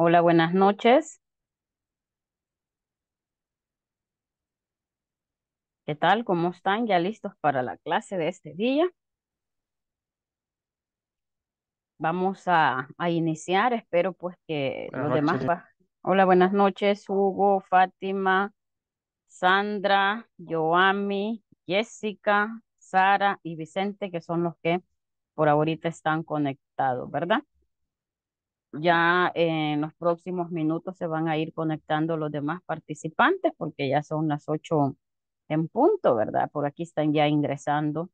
Hola, buenas noches. ¿Qué tal? ¿Cómo están? ¿Ya listos para la clase de este día? Vamos a, iniciar. Espero pues que los demás... Hola, buenas noches. Hugo, Fátima, Sandra, Joami, Jessica, Sara y Vicente, que son los que por ahorita están conectados, ¿verdad? Ya en los próximos minutos se van a ir conectando los demás participantes porque ya son las ocho en punto, ¿verdad? Por aquí están ya ingresando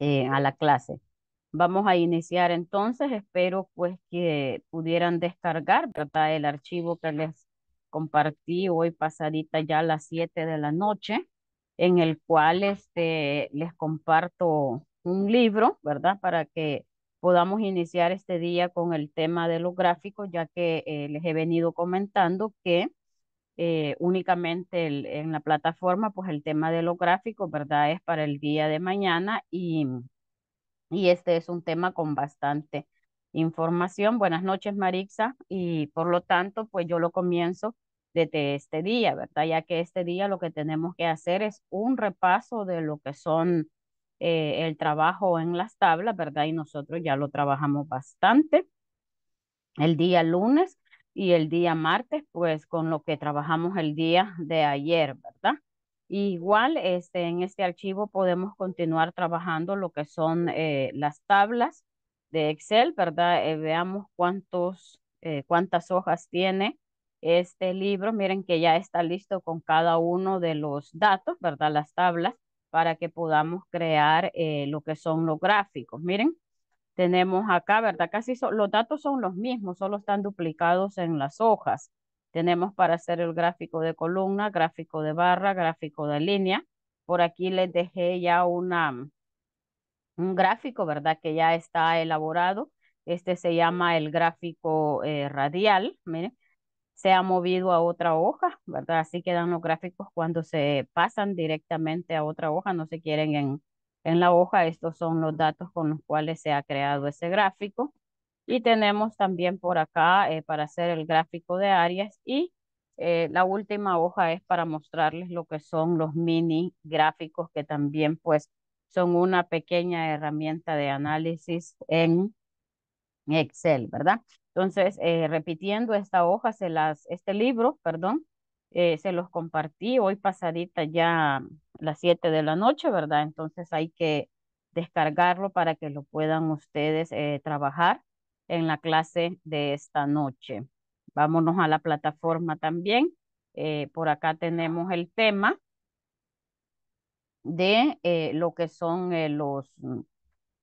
eh, a la clase. Vamos a iniciar entonces. Espero pues que pudieran descargar, ¿verdad? El archivo que les compartí hoy pasadita ya a las siete de la noche, en el cual este, les comparto un libro, ¿verdad? Para que podamos iniciar este día con el tema de los gráficos, ya que eh, les he venido comentando que eh, únicamente en la plataforma, pues el tema de los gráficos, ¿verdad? Es para el día de mañana y, y este es un tema con bastante información. Buenas noches, Marixa, y por lo tanto, pues yo lo comienzo desde este día, ¿verdad? Ya que este día lo que tenemos que hacer es un repaso de lo que son eh, el trabajo en las tablas, ¿verdad? Y nosotros ya lo trabajamos bastante el día lunes y el día martes, pues con lo que trabajamos el día de ayer, ¿verdad? igual este, en este archivo podemos continuar trabajando lo que son eh, las tablas de Excel, ¿verdad? Eh, veamos cuántos, cuántas hojas tiene este libro. Miren que ya está listo con cada uno de los datos, ¿verdad? Las tablas para que podamos crear eh, lo que son los gráficos. Miren, tenemos acá, ¿verdad? Casi los datos son los mismos, solo están duplicados en las hojas. Tenemos para hacer el gráfico de columna, gráfico de barra, gráfico de línea. Por aquí les dejé ya un gráfico, ¿verdad? Que ya está elaborado. Este se llama el gráfico eh, radial, miren se ha movido a otra hoja, ¿verdad? Así quedan los gráficos cuando se pasan directamente a otra hoja, no se quieren en, en la hoja. Estos son los datos con los cuales se ha creado ese gráfico. Y tenemos también por acá eh, para hacer el gráfico de áreas y eh, la última hoja es para mostrarles lo que son los mini gráficos que también pues son una pequeña herramienta de análisis en Excel, ¿verdad? Entonces, eh, repitiendo esta hoja, se las, este libro, perdón, eh, se los compartí hoy pasadita ya las 7 de la noche, ¿verdad? Entonces hay que descargarlo para que lo puedan ustedes eh, trabajar en la clase de esta noche. Vámonos a la plataforma también. por acá tenemos el tema de lo que son los mm,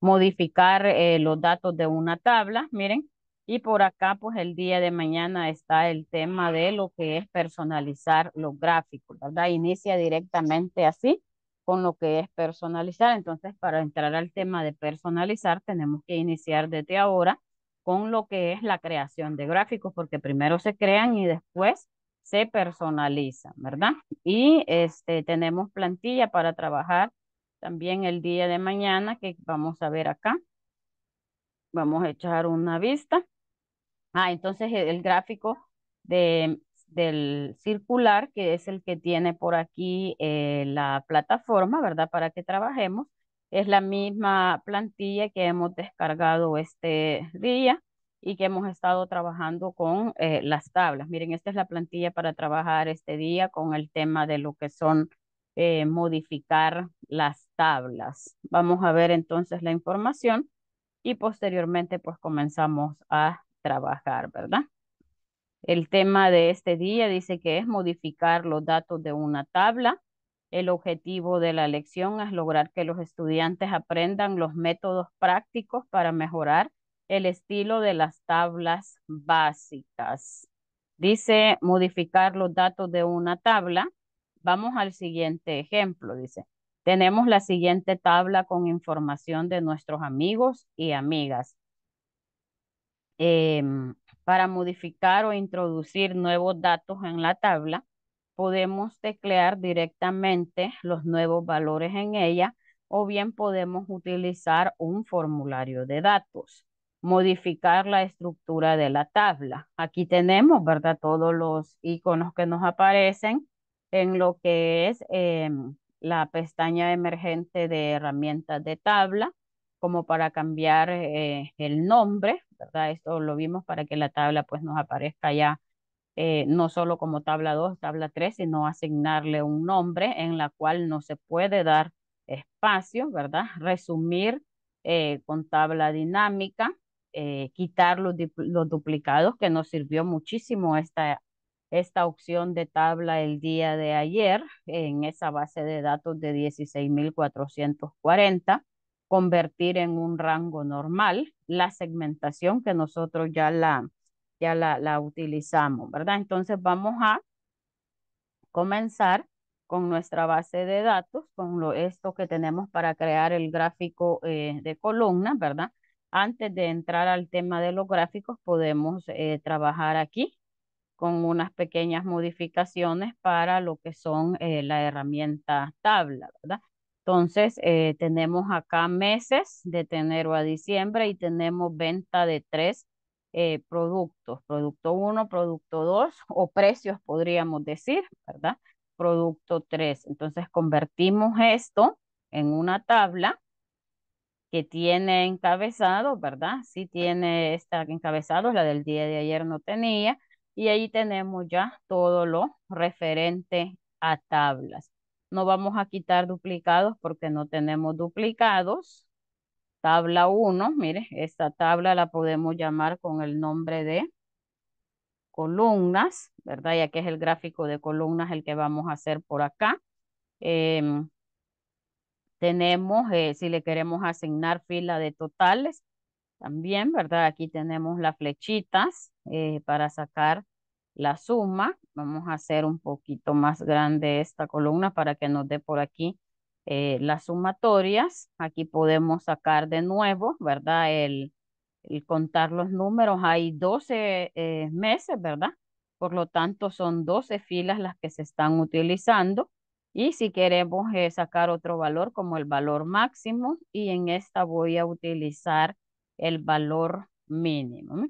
modificar los datos de una tabla. Miren, y por acá, pues el día de mañana está el tema de lo que es personalizar los gráficos, ¿verdad? Inicia directamente así con lo que es personalizar. Entonces, para entrar al tema de personalizar, tenemos que iniciar desde ahora con lo que es la creación de gráficos, porque primero se crean y después se personalizan, ¿verdad? Y este, tenemos plantilla para trabajar también el día de mañana que vamos a ver acá. Vamos a echar una vista. Ah, entonces e, el, gráfico de, del circular, que es el que tiene por aquí eh, la plataforma, ¿verdad? Para que trabajemos. Es la misma plantilla que hemos descargado este día y que hemos estado trabajando con eh, las tablas. Miren, esta es la plantilla para trabajar este día con el tema de lo que son eh, modificar las tablas. Vamos a ver entonces la información y posteriormente pues comenzamos a trabajar, ¿verdad? El tema de este día dice que es modificar los datos de una tabla. El objetivo de la lección es lograr que los estudiantes aprendan los métodos prácticos para mejorar el estilo de las tablas básicas. Dice modificar los datos de una tabla. Vamos al siguiente ejemplo, dice. Tenemos la siguiente tabla con información de nuestros amigos y amigas. Em, para modificar o introducir nuevos datos en la tabla, podemos teclear directamente los nuevos valores en ella o bien podemos utilizar un formulario de datos, modificar la estructura de la tabla. Aquí tenemos, ¿verdad? Todos los iconos que nos aparecen en lo que es em, la pestaña emergente de herramientas de tabla como para cambiar eh, el nombre, ¿verdad? Esto lo vimos para que la tabla pues nos aparezca ya eh, no solo como tabla 2, tabla 3, sino asignarle un nombre en la cual no se puede dar espacio, ¿verdad? Resumir eh, con tabla dinámica, quitar los, duplicados, que nos sirvió muchísimo esta, esta opción de tabla el día de ayer en esa base de datos de 16.440 convertir en un rango normal la segmentación que nosotros ya la, ya la, utilizamos, ¿verdad? Entonces vamos a comenzar con nuestra base de datos, con lo, esto que tenemos para crear el gráfico eh, de columna, ¿verdad? Antes de entrar al tema de los gráficos, podemos eh, trabajar aquí con unas pequeñas modificaciones para lo que son eh, la herramienta tabla, ¿verdad? Entonces, eh, tenemos acá meses de enero a diciembre y tenemos venta de tres eh, productos, producto uno, producto dos, o precios podríamos decir, ¿verdad? Producto 3. Entonces, convertimos esto en una tabla que tiene encabezado, ¿verdad? Sí tiene esta encabezado, la del día de ayer no tenía, y ahí tenemos ya todo lo referente a tablas. No vamos a quitar duplicados porque no tenemos duplicados. Tabla 1, mire, esta tabla la podemos llamar con el nombre de columnas, ¿verdad? Ya que es el gráfico de columnas el que vamos a hacer por acá. Em, tenemos, eh, si le queremos asignar fila de totales, también, ¿verdad? Aquí tenemos las flechitas eh, para sacar la suma. Vamos a hacer un poquito más grande esta columna para que nos dé por aquí eh, las sumatorias. Aquí podemos sacar de nuevo, ¿verdad? El, el contar los números. Hay 12 eh, meses, ¿verdad? Por lo tanto, son 12 filas las que se están utilizando. Y si queremos eh, sacar otro valor como el valor máximo, y en esta voy a utilizar el valor mínimo.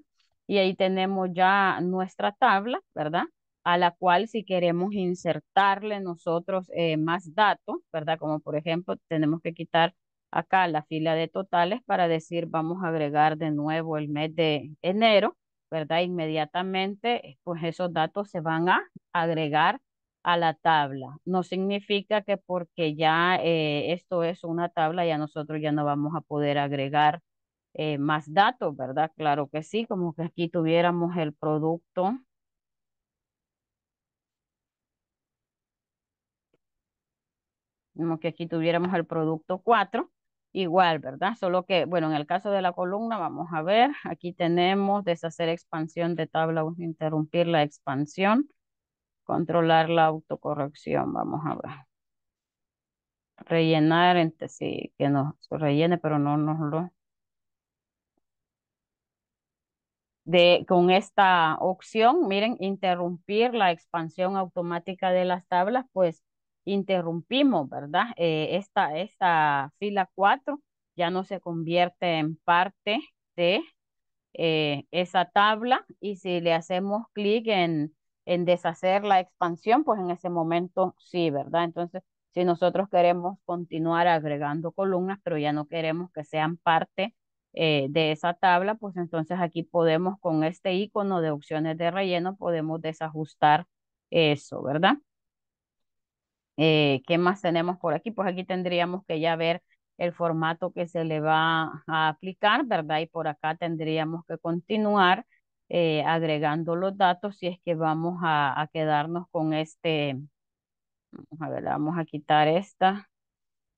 Y ahí tenemos ya nuestra tabla, ¿verdad? A la cual si queremos insertarle nosotros eh, más datos, ¿verdad? Como por ejemplo, tenemos que quitar acá la fila de totales para decir vamos a agregar de nuevo el mes de enero, ¿verdad? Inmediatamente, eh, pues esos datos se van a agregar a la tabla. No significa que porque ya eh, esto es una tabla, ya nosotros ya no vamos a poder agregar eh, más datos, ¿verdad? Claro que sí, como que aquí tuviéramos el producto. Como que aquí tuviéramos el producto 4, igual, ¿verdad? Solo que, bueno, en el caso de la columna, vamos a ver, aquí tenemos deshacer expansión de tabla, interrumpir la expansión, controlar la autocorrección, vamos a ver rellenar, este, sí, que nos rellene, pero no nos lo con esta opción, miren, interrumpir la expansión automática de las tablas, pues interrumpimos, ¿verdad? Eh, esta, fila 4 ya no se convierte en parte de eh, esa tabla y si le hacemos clic en, en deshacer la expansión, pues en ese momento sí, ¿verdad? Entonces, si nosotros queremos continuar agregando columnas, pero ya no queremos que sean parte eh, de esa tabla, pues entonces aquí podemos con este icono de opciones de relleno, podemos desajustar eso, ¿verdad? Eh, ¿Qué más tenemos por aquí? Pues aquí tendríamos que ya ver el formato que se le va a aplicar, ¿verdad? Y por acá tendríamos que continuar eh, agregando los datos si es que vamos a, quedarnos con este, vamos a ver, vamos a quitar esta,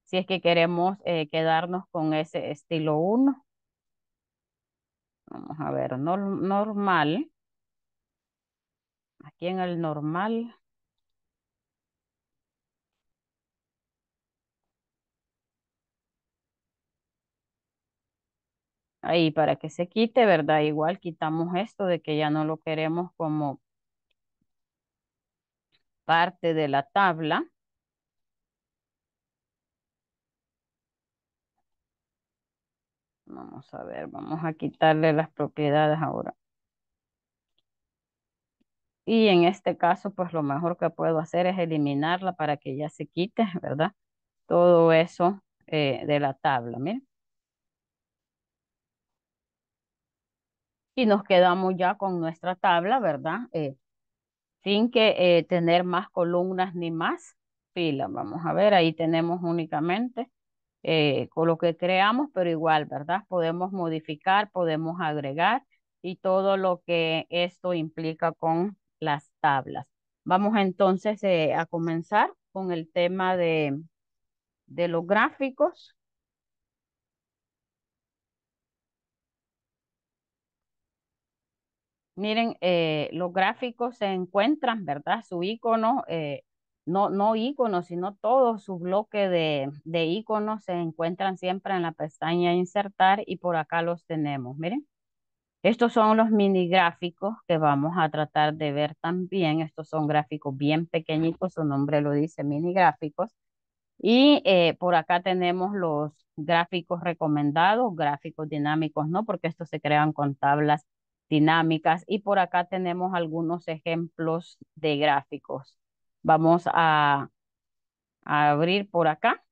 si es que queremos quedarnos con ese estilo 1, Vamos a ver, normal. Aquí en el normal. Ahí para que se quite, ¿verdad? Igual quitamos esto de que ya no lo queremos como parte de la tabla. Vamos a ver, vamos a quitarle las propiedades ahora. Y en este caso, pues lo mejor que puedo hacer es eliminarla para que ya se quite, ¿verdad? Todo eso eh, de la tabla, miren. Y nos quedamos ya con nuestra tabla, ¿verdad? Eh, sin que eh, tener más columnas ni más filas. Vamos a ver, ahí tenemos únicamente eh, con lo que creamos, pero igual, ¿verdad? Podemos modificar, podemos agregar y todo lo que esto implica con las tablas. Vamos entonces eh, a comenzar con el tema de, de los gráficos. Miren, eh, los gráficos se encuentran, ¿verdad? Su icono no, no iconos, sino todo su bloque de, de iconos se encuentran siempre en la pestaña insertar y por acá los tenemos. Miren, estos son los mini gráficos que vamos a tratar de ver también. Estos son gráficos bien pequeñitos, su nombre lo dice, mini gráficos. Y eh, por acá tenemos los gráficos recomendados, gráficos dinámicos, ¿no? Porque estos se crean con tablas dinámicas. Y por acá tenemos algunos ejemplos de gráficos. Vamos a, abrir por acá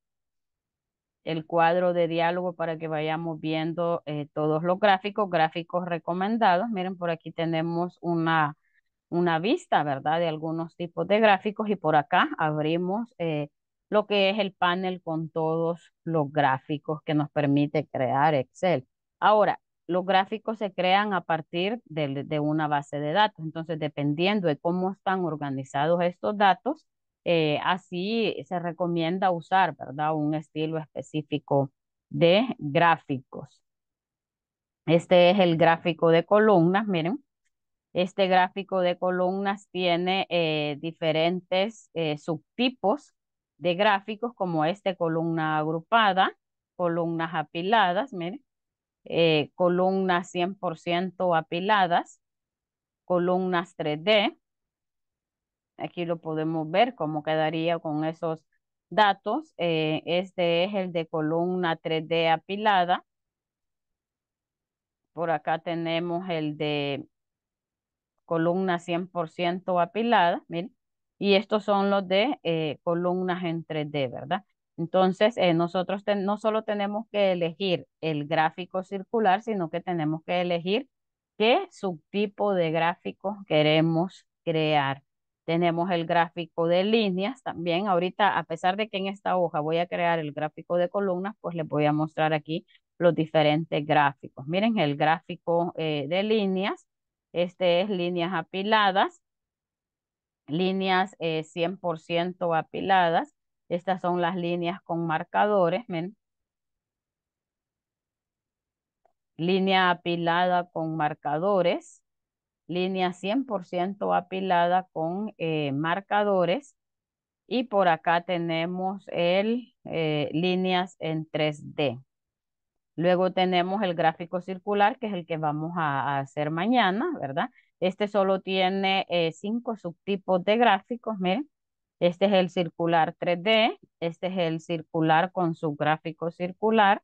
el cuadro de diálogo para que vayamos viendo eh, todos los gráficos, gráficos recomendados. Miren, por aquí tenemos una, una vista, ¿verdad? De algunos tipos de gráficos y por acá abrimos eh, lo que es el panel con todos los gráficos que nos permite crear Excel. Ahora, los gráficos se crean a partir de, una base de datos. Entonces, dependiendo de cómo están organizados estos datos, eh, así se recomienda usar, ¿verdad? Un estilo específico de gráficos. Este es el gráfico de columnas, miren. Este gráfico de columnas tiene eh, diferentes eh, subtipos de gráficos, como este columna agrupada, columnas apiladas, miren eh, columnas 100% apiladas, columnas 3D. Aquí lo podemos ver cómo quedaría con esos datos. Eh, este es el de columna 3D apilada. Por acá tenemos el de columna 100% apilada, Y estos son los de eh, columnas en 3D, ¿verdad? Entonces, eh, nosotros no solo tenemos que elegir el gráfico circular, sino que tenemos que elegir qué subtipo de gráfico queremos crear. Tenemos el gráfico de líneas también. Ahorita, a pesar de que en esta hoja voy a crear el gráfico de columnas, pues les voy a mostrar aquí los diferentes gráficos. Miren el gráfico eh, de líneas. Este es líneas apiladas, líneas 100% eh, apiladas estas son las líneas con marcadores, ¿ven? Línea apilada con marcadores. Línea 100% apilada con eh, marcadores. Y por acá tenemos el eh, líneas en 3D. Luego tenemos el gráfico circular, que es el que vamos a, hacer mañana, ¿verdad? Este solo tiene eh, cinco subtipos de gráficos, miren. Este es el circular 3D, este es el circular con subgráfico circular,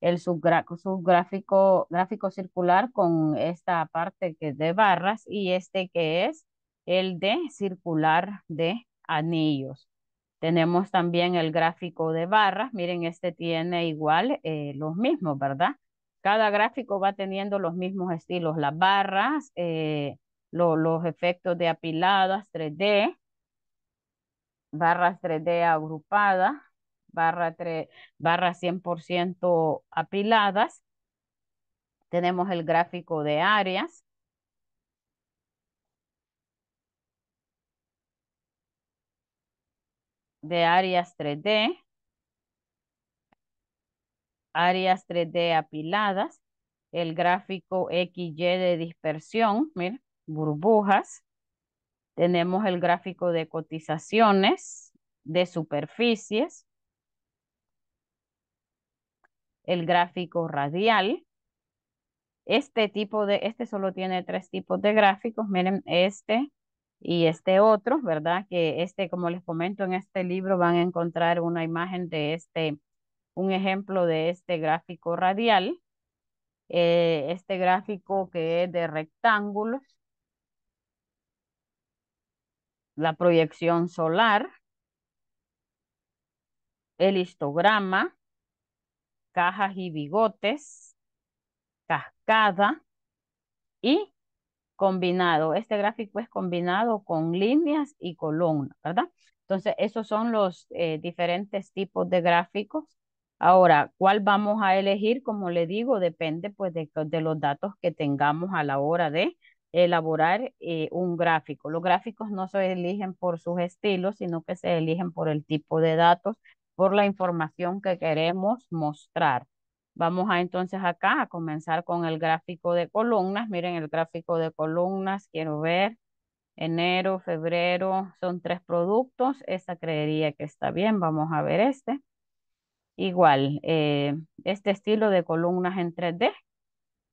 el subgráfico gráfico circular con esta parte que es de barras y este que es el de circular de anillos. Tenemos también el gráfico de barras, miren este tiene igual eh, los mismos, ¿verdad? Cada gráfico va teniendo los mismos estilos, las barras, eh, los efectos de apiladas 3D, barras 3D agrupadas, barra barras 100% apiladas. Tenemos el gráfico de áreas. De áreas 3D. Áreas 3D apiladas. El gráfico XY de dispersión, mira, burbujas tenemos el gráfico de cotizaciones de superficies, el gráfico radial. Este tipo de, este solo tiene tres tipos de gráficos. Miren, este y este otro, ¿verdad? Que este, como les comento, en este libro van a encontrar una imagen de este, un ejemplo de este gráfico radial. Eh, este gráfico que es de rectángulos la proyección solar, el histograma, cajas y bigotes, cascada y combinado. Este gráfico es combinado con líneas y columnas, ¿verdad? Entonces, esos son los eh, diferentes tipos de gráficos. Ahora, ¿cuál vamos a elegir? Como le digo, depende pues de los datos que tengamos a la hora de elaborar eh, un gráfico. Los gráficos no se eligen por sus estilos, sino que se eligen por el tipo de datos, por la información que queremos mostrar. Vamos a entonces acá a comenzar con el gráfico de columnas. Miren el gráfico de columnas, quiero ver. Enero, febrero, son tres productos. Esta creería que está bien. Vamos a ver este. Igual, eh, este estilo de columnas en 3D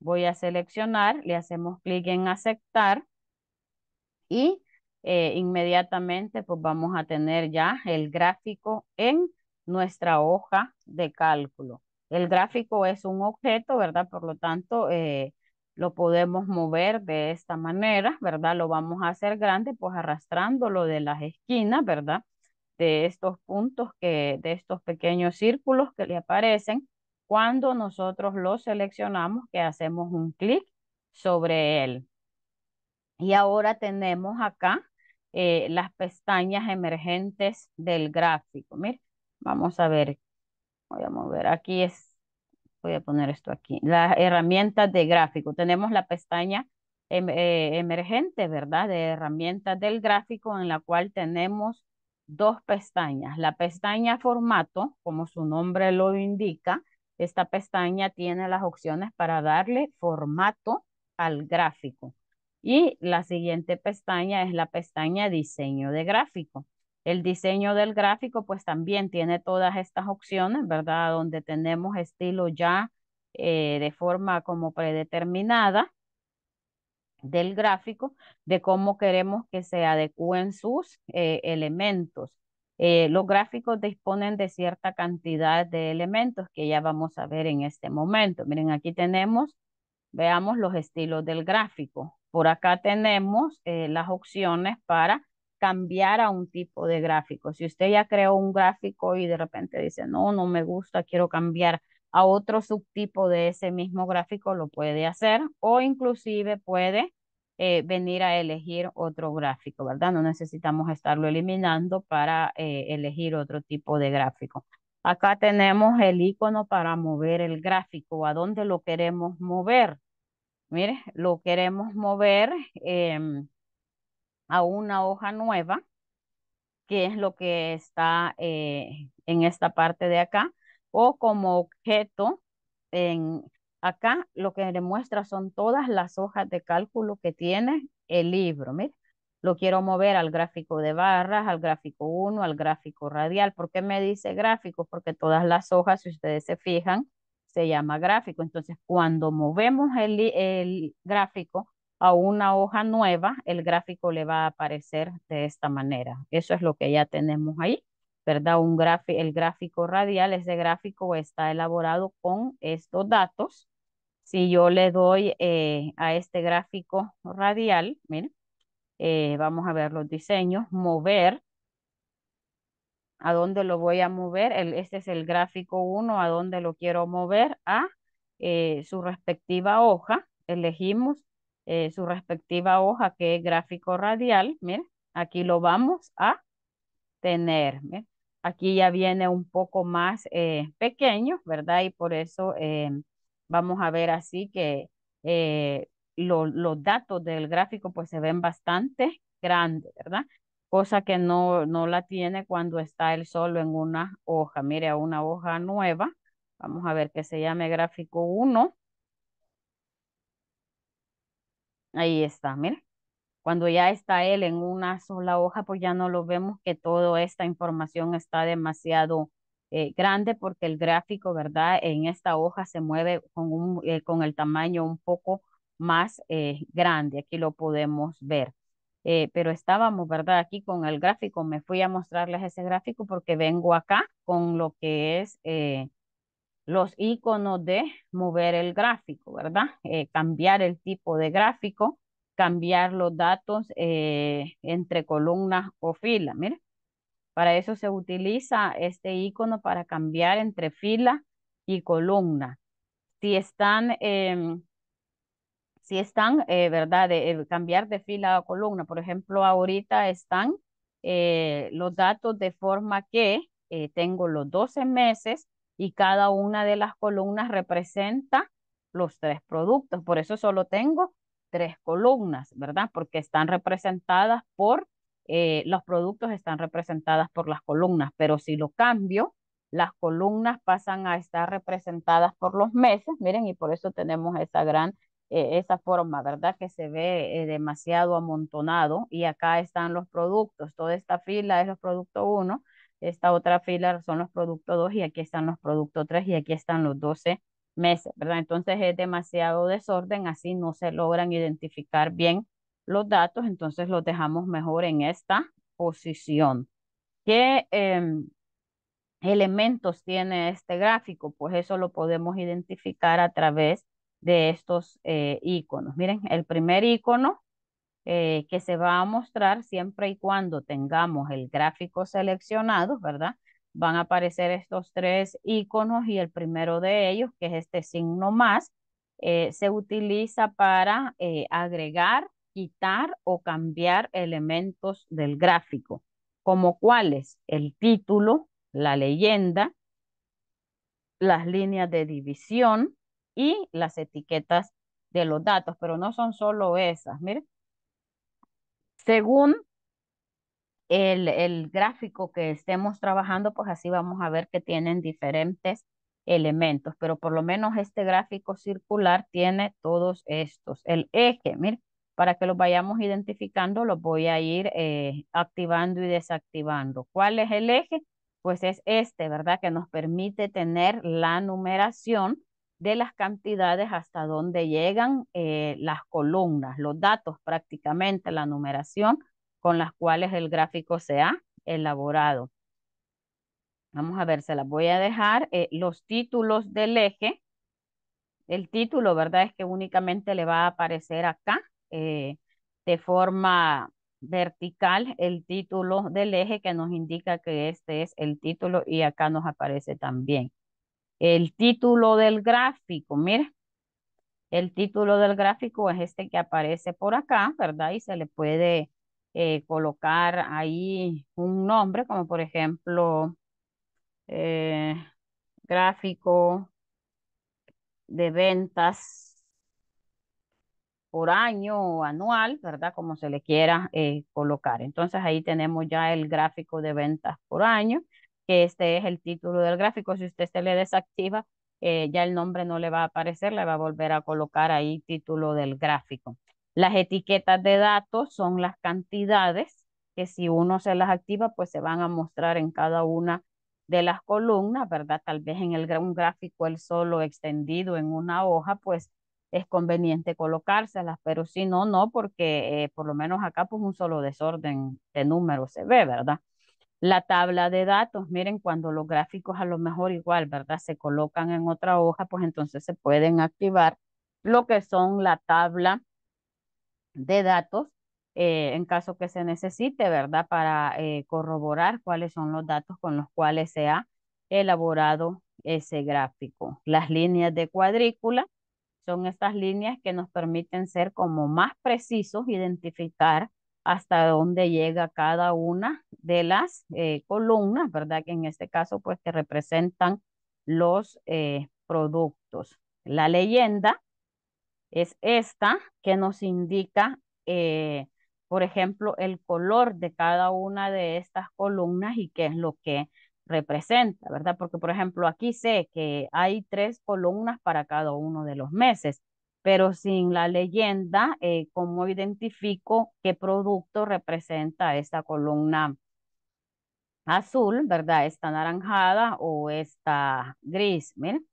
Voy a seleccionar, le hacemos clic en aceptar y eh, inmediatamente pues vamos a tener ya el gráfico en nuestra hoja de cálculo. El gráfico es un objeto, ¿verdad? Por lo tanto, eh, lo podemos mover de esta manera, ¿verdad? Lo vamos a hacer grande, pues arrastrándolo de las esquinas, ¿verdad? De estos puntos, que, de estos pequeños círculos que le aparecen, cuando nosotros lo seleccionamos, que hacemos un clic sobre él. Y ahora tenemos acá eh, las pestañas emergentes del gráfico. Mir vamos a ver. Voy a mover. Aquí es, voy a poner esto aquí. Las herramientas de gráfico. Tenemos la pestaña em, eh, emergente, ¿verdad? De herramientas del gráfico en la cual tenemos dos pestañas. La pestaña formato, como su nombre lo indica, esta pestaña tiene las opciones para darle formato al gráfico. Y la siguiente pestaña es la pestaña diseño de gráfico. El diseño del gráfico pues también tiene todas estas opciones, ¿verdad? Donde tenemos estilo ya eh, de forma como predeterminada del gráfico, de cómo queremos que se adecúen sus eh, elementos. Eh, los gráficos disponen de cierta cantidad de elementos que ya vamos a ver en este momento. Miren, aquí tenemos, veamos los estilos del gráfico. Por acá tenemos eh, las opciones para cambiar a un tipo de gráfico. Si usted ya creó un gráfico y de repente dice, no, no me gusta, quiero cambiar a otro subtipo de ese mismo gráfico, lo puede hacer o inclusive puede eh, venir a elegir otro gráfico, ¿verdad? No necesitamos estarlo eliminando para eh, elegir otro tipo de gráfico. Acá tenemos el icono para mover el gráfico, a dónde lo queremos mover. Mire, lo queremos mover em, a una hoja nueva, que es lo que está eh, en esta parte de acá, o como objeto en Acá lo que demuestra son todas las hojas de cálculo que tiene el libro. lo quiero mover al gráfico de barras, al gráfico 1, al gráfico radial. ¿Por qué me dice gráfico? Porque todas las hojas, si ustedes se fijan, se llama gráfico. Entonces, cuando movemos el gráfico a una hoja nueva, el gráfico le va a aparecer de esta manera. Eso es lo que ya tenemos ahí. ¿verdad? Un el gráfico radial, ese gráfico está elaborado con estos datos. Si yo le doy eh, a este gráfico radial, miren, eh, vamos a ver los diseños, mover, ¿a dónde lo voy a mover? este es el gráfico 1, ¿a dónde lo quiero mover? A eh, su respectiva hoja, elegimos su respectiva hoja que es gráfico radial, miren, aquí lo vamos a tener. Aquí ya viene un poco más eh, pequeño, ¿verdad? Y por eso eh, vamos a ver así que eh, los datos del gráfico pues se ven bastante grandes, ¿verdad? Cosa que no, no la tiene cuando está él solo en una hoja. Mire, a una hoja nueva. Vamos a ver que se llame gráfico 1. Ahí está, mire. Cuando ya está él en una sola hoja, pues ya no lo vemos que toda esta información está demasiado eh, grande porque el gráfico, ¿verdad? En esta hoja se mueve con, eh, con el tamaño un poco más eh, grande. Aquí lo podemos ver. pero estábamos, ¿verdad? Aquí con el gráfico, me fui a mostrarles ese gráfico porque vengo acá con lo que es los iconos de mover el gráfico, ¿verdad? cambiar el tipo de gráfico cambiar los datos eh, entre columnas o filas. Mire, para eso se utiliza este icono para cambiar entre fila y columna. Si están, em, si están eh, ¿verdad? cambiar de fila a columna. Por ejemplo, ahorita están eh, los datos de forma que tengo los 12 meses y cada una de las columnas representa los tres productos. Por eso solo tengo tres columnas, ¿verdad? Porque están representadas por, eh, los productos están representadas por las columnas, pero si lo cambio, las columnas pasan a estar representadas por los meses, miren, y por eso tenemos esa gran, eh, esa forma, ¿verdad? Que se ve eh, demasiado amontonado y acá están los productos, toda esta fila es los productos uno, esta otra fila son los productos dos, y aquí están los productos tres, y aquí están los doce, meses, ¿verdad? Entonces es demasiado desorden, así no se logran identificar bien los datos, entonces los dejamos mejor en esta posición. ¿Qué em, elementos tiene este gráfico? Pues eso lo podemos identificar a través de estos eh, iconos. Miren, el primer icono eh, que se va a mostrar siempre y cuando tengamos el gráfico seleccionado, ¿verdad? van a aparecer estos tres iconos y el primero de ellos, que es este signo más, eh, se utiliza para eh, agregar, quitar o cambiar elementos del gráfico, como cuáles, el título, la leyenda, las líneas de división y las etiquetas de los datos, pero no son solo esas, miren. Según el, gráfico que estemos trabajando, pues así vamos a ver que tienen diferentes elementos, pero por lo menos este gráfico circular tiene todos estos. El eje, para que los vayamos identificando, los voy a ir eh, activando y desactivando. ¿Cuál es el eje? Pues es este, ¿verdad? Que nos permite tener la numeración de las cantidades hasta donde llegan eh, las columnas, los datos prácticamente, la numeración con las cuales el gráfico se ha elaborado. Vamos a ver, se las voy a dejar. Eh, los títulos del eje. El título, ¿verdad? Es que únicamente le va a aparecer acá eh, de forma vertical el título del eje que nos indica que este es el título y acá nos aparece también. El título del gráfico, mira El título del gráfico es este que aparece por acá, ¿verdad? Y se le puede eh, colocar ahí un nombre, como por ejemplo eh, gráfico de ventas por año o anual, ¿verdad? Como se le quiera eh, colocar. Entonces ahí tenemos ya el gráfico de ventas por año, que este es el título del gráfico. Si usted se le desactiva, ya el nombre no le va a aparecer, le va a volver a colocar ahí título del gráfico. Las etiquetas de datos son las cantidades que si uno se las activa, pues se van a mostrar en cada una de las columnas, ¿verdad? Tal vez en el, un gráfico el solo extendido en una hoja, pues es conveniente colocárselas, pero si no, no, porque eh, por lo menos acá pues un solo desorden de números se ve, ¿verdad? La tabla de datos, miren, cuando los gráficos a lo mejor igual, ¿verdad? Se colocan en otra hoja, pues entonces se pueden activar lo que son la tabla de datos eh, en caso que se necesite, ¿verdad? Para eh, corroborar cuáles son los datos con los cuales se ha elaborado ese gráfico. Las líneas de cuadrícula son estas líneas que nos permiten ser como más precisos, identificar hasta dónde llega cada una de las eh, columnas, ¿verdad? Que en este caso, pues, que representan los productos. La leyenda es esta que nos indica, eh, por ejemplo, el color de cada una de estas columnas y qué es lo que representa, ¿verdad? Porque, por ejemplo, aquí sé que hay tres columnas para cada uno de los meses, pero sin la leyenda, eh, ¿cómo identifico qué producto representa esta columna azul, ¿verdad? Esta naranjada o esta gris, miren.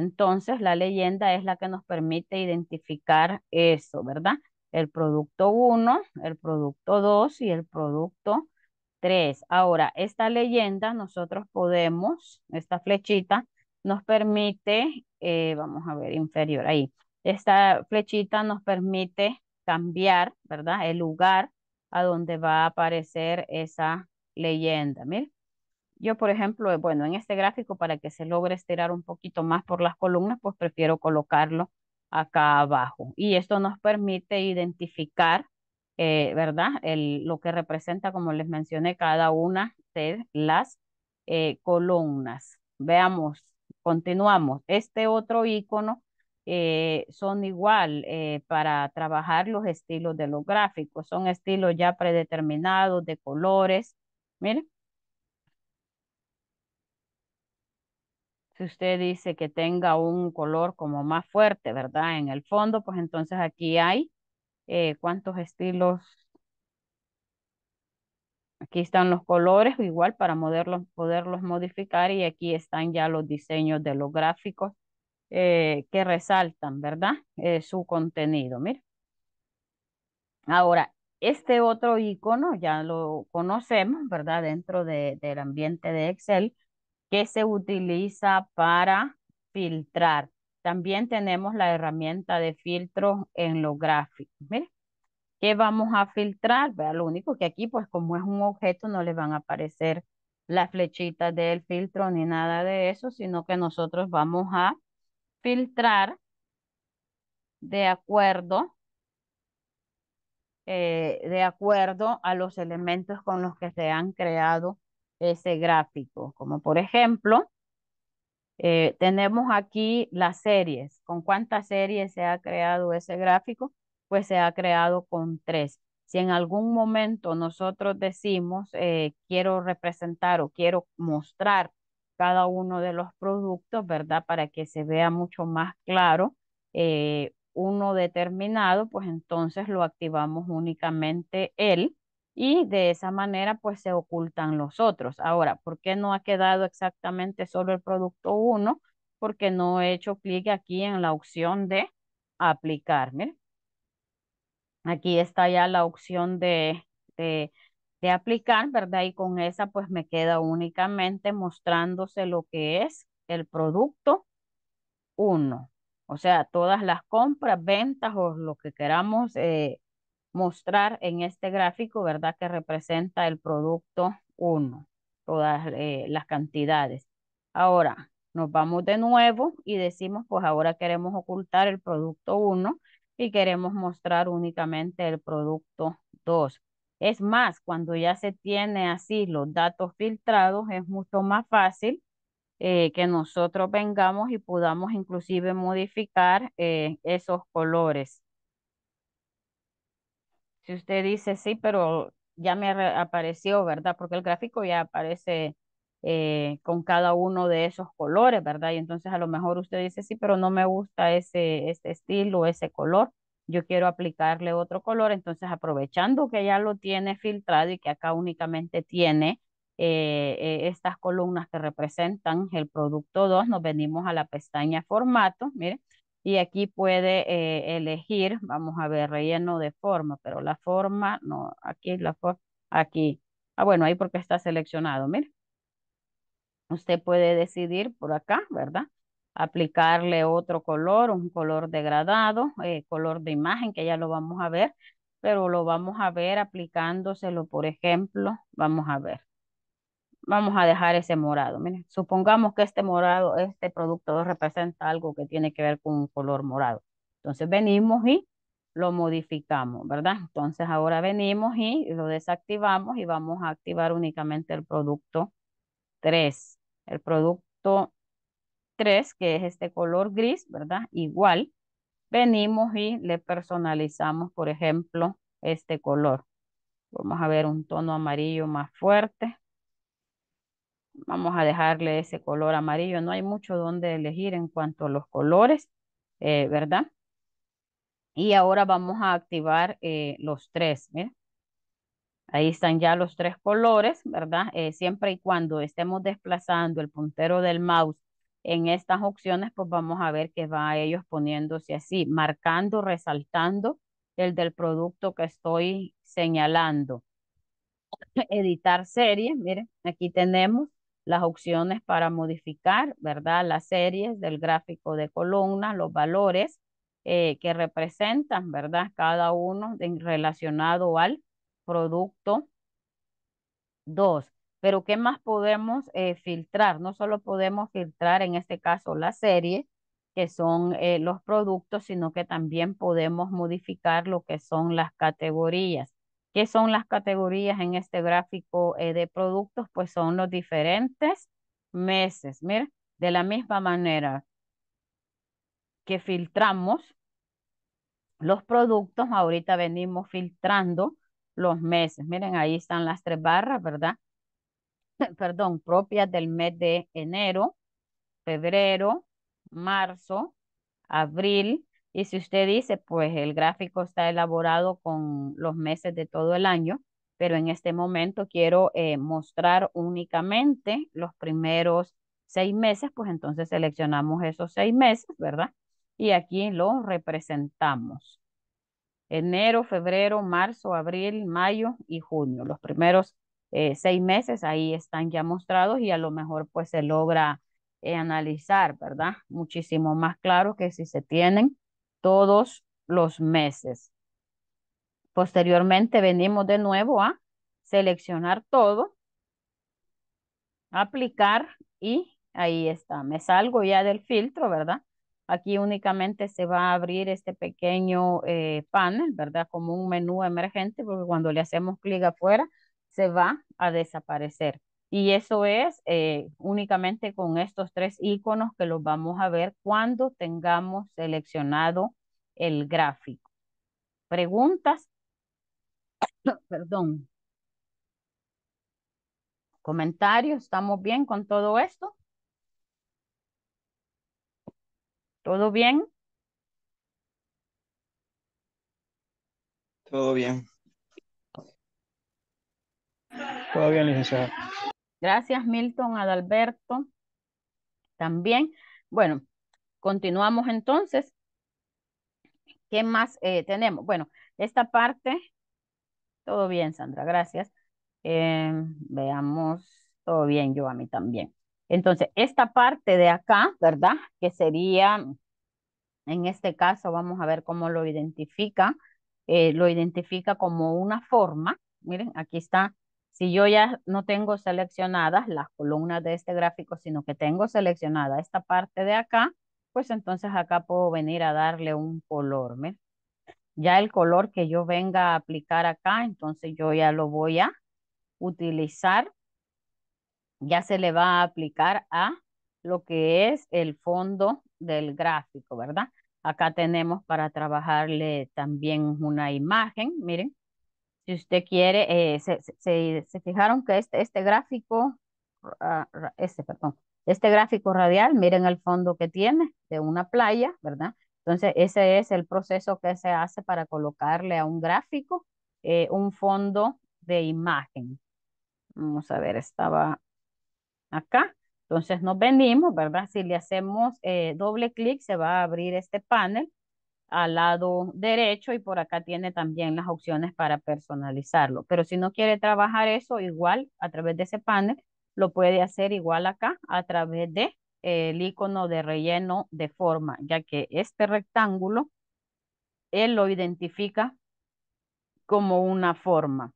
Entonces, la leyenda es la que nos permite identificar eso, ¿verdad? El producto 1, el producto 2 y el producto 3. Ahora, esta leyenda nosotros podemos, esta flechita nos permite, eh, vamos a ver, inferior ahí. Esta flechita nos permite cambiar, ¿verdad? El lugar a donde va a aparecer esa leyenda. Miren, yo, por ejemplo, bueno, en este gráfico para que se logre estirar un poquito más por las columnas, pues prefiero colocarlo acá abajo. Y esto nos permite identificar, eh, ¿verdad? El, lo que representa, como les mencioné, cada una de las eh, columnas. Veamos, continuamos. Este otro icono eh, son igual para trabajar los estilos de los gráficos. Son estilos ya predeterminados de colores. Miren usted dice que tenga un color como más fuerte, ¿verdad? En el fondo, pues entonces aquí hay eh, cuántos estilos. Aquí están los colores, igual para poderlos, poderlos modificar y aquí están ya los diseños de los gráficos eh, que resaltan, ¿verdad? Eh, su contenido, mire. Ahora, este otro icono ya lo conocemos, ¿verdad? Dentro del ambiente de Excel, que se utiliza para filtrar. También tenemos la herramienta de filtro en los gráficos. ¿Qué vamos a filtrar? ¿Ve? Lo único que aquí, pues como es un objeto, no le van a aparecer las flechitas del filtro ni nada de eso, sino que nosotros vamos a filtrar de acuerdo, eh, de acuerdo a los elementos con los que se han creado ese gráfico. Como por ejemplo, eh, tenemos aquí las series. ¿Con cuántas series se ha creado ese gráfico? Pues se ha creado con tres. Si en algún momento nosotros decimos, eh, quiero representar o quiero mostrar cada uno de los productos, ¿verdad? Para que se vea mucho más claro eh, uno determinado, pues entonces lo activamos únicamente él y de esa manera pues se ocultan los otros. Ahora, ¿por qué no ha quedado exactamente solo el producto 1? Porque no he hecho clic aquí en la opción de aplicar. Miren. Aquí está ya la opción de, de, aplicar, ¿verdad? Y con esa pues me queda únicamente mostrándose lo que es el producto 1. O sea, todas las compras, ventas o lo que queramos eh, mostrar en este gráfico, ¿verdad? Que representa el producto 1, todas eh, las cantidades. Ahora, nos vamos de nuevo y decimos, pues ahora queremos ocultar el producto 1 y queremos mostrar únicamente el producto 2. Es más, cuando ya se tiene así los datos filtrados, es mucho más fácil eh, que nosotros vengamos y podamos inclusive modificar eh, esos colores usted dice sí, pero ya me apareció, ¿verdad? Porque el gráfico ya aparece eh, con cada uno de esos colores, ¿verdad? Y entonces a lo mejor usted dice sí, pero no me gusta ese, este estilo, ese color. Yo quiero aplicarle otro color, entonces aprovechando que ya lo tiene filtrado y que acá únicamente tiene eh, eh, estas columnas que representan el producto 2, nos venimos a la pestaña formato, mire, y aquí puede eh, elegir, vamos a ver, relleno de forma, pero la forma, no, aquí la forma, aquí. Ah, bueno, ahí porque está seleccionado, mire. Usted puede decidir por acá, ¿verdad? Aplicarle otro color, un color degradado, eh, color de imagen, que ya lo vamos a ver, pero lo vamos a ver aplicándoselo, por ejemplo, vamos a ver vamos a dejar ese morado. Miren, supongamos que este morado, este producto representa algo que tiene que ver con un color morado. Entonces venimos y lo modificamos, ¿verdad? Entonces ahora venimos y lo desactivamos y vamos a activar únicamente el producto 3. El producto 3, que es este color gris, ¿verdad? Igual, venimos y le personalizamos, por ejemplo, este color. Vamos a ver un tono amarillo más fuerte. Vamos a dejarle ese color amarillo. No hay mucho donde elegir en cuanto a los colores, eh, ¿verdad? Y ahora vamos a activar eh, los tres, Ahí están ya los tres colores, ¿verdad? Eh, siempre y cuando estemos desplazando el puntero del mouse en estas opciones, pues vamos a ver que va a ellos poniéndose así, marcando, resaltando el del producto que estoy señalando. Editar serie, miren, aquí tenemos las opciones para modificar, ¿verdad? Las series del gráfico de columnas, los valores eh, que representan, ¿verdad? Cada uno relacionado al producto. 2. pero ¿qué más podemos eh, filtrar? No solo podemos filtrar en este caso la serie, que son eh, los productos, sino que también podemos modificar lo que son las categorías. ¿Qué son las categorías en este gráfico eh, de productos? Pues son los diferentes meses. Mira, de la misma manera que filtramos los productos, ahorita venimos filtrando los meses. Miren, ahí están las tres barras, ¿verdad? Perdón, propias del mes de enero, febrero, marzo, abril y si usted dice, pues el gráfico está elaborado con los meses de todo el año, pero en este momento quiero eh, mostrar únicamente los primeros seis meses, pues entonces seleccionamos esos seis meses, ¿verdad? Y aquí lo representamos. Enero, febrero, marzo, abril, mayo y junio. Los primeros eh, seis meses ahí están ya mostrados y a lo mejor pues se logra eh, analizar, ¿verdad? Muchísimo más claro que si se tienen todos los meses. Posteriormente venimos de nuevo a seleccionar todo, aplicar y ahí está. Me salgo ya del filtro, ¿verdad? Aquí únicamente se va a abrir este pequeño eh, panel, ¿verdad? Como un menú emergente, porque cuando le hacemos clic afuera, se va a desaparecer. Y eso es eh, únicamente con estos tres iconos que los vamos a ver cuando tengamos seleccionado el gráfico. ¿Preguntas? Perdón. ¿Comentarios? ¿Estamos bien con todo esto? ¿Todo bien? Todo bien. Todo bien, licenciado. Gracias, Milton, Adalberto. También, bueno, continuamos entonces. ¿Qué más eh, tenemos? Bueno, esta parte, todo bien, Sandra, gracias. Em, veamos, todo bien, yo a mí también. Entonces, esta parte de acá, ¿verdad? Que sería, en este caso, vamos a ver cómo lo identifica. Eh, lo identifica como una forma. Miren, aquí está si yo ya no tengo seleccionadas las columnas de este gráfico, sino que tengo seleccionada esta parte de acá, pues entonces acá puedo venir a darle un color. ¿me? Ya el color que yo venga a aplicar acá, entonces yo ya lo voy a utilizar. Ya se le va a aplicar a lo que es el fondo del gráfico, ¿verdad? Acá tenemos para trabajarle también una imagen, miren. Si usted quiere, eh, se, fijaron que este, este gráfico, ah, este, perdón, este gráfico radial, miren el fondo que tiene de una playa, ¿verdad? Entonces, ese es el proceso que se hace para colocarle a un gráfico eh, un fondo de imagen. Vamos a ver, estaba acá. Entonces nos venimos, ¿verdad? Si le hacemos eh, doble clic, se va a abrir este panel al lado derecho y por acá tiene también las opciones para personalizarlo. Pero si no quiere trabajar eso, igual a través de ese panel, lo puede hacer igual acá a través de eh, el icono de relleno de forma, ya que este rectángulo, él lo identifica como una forma.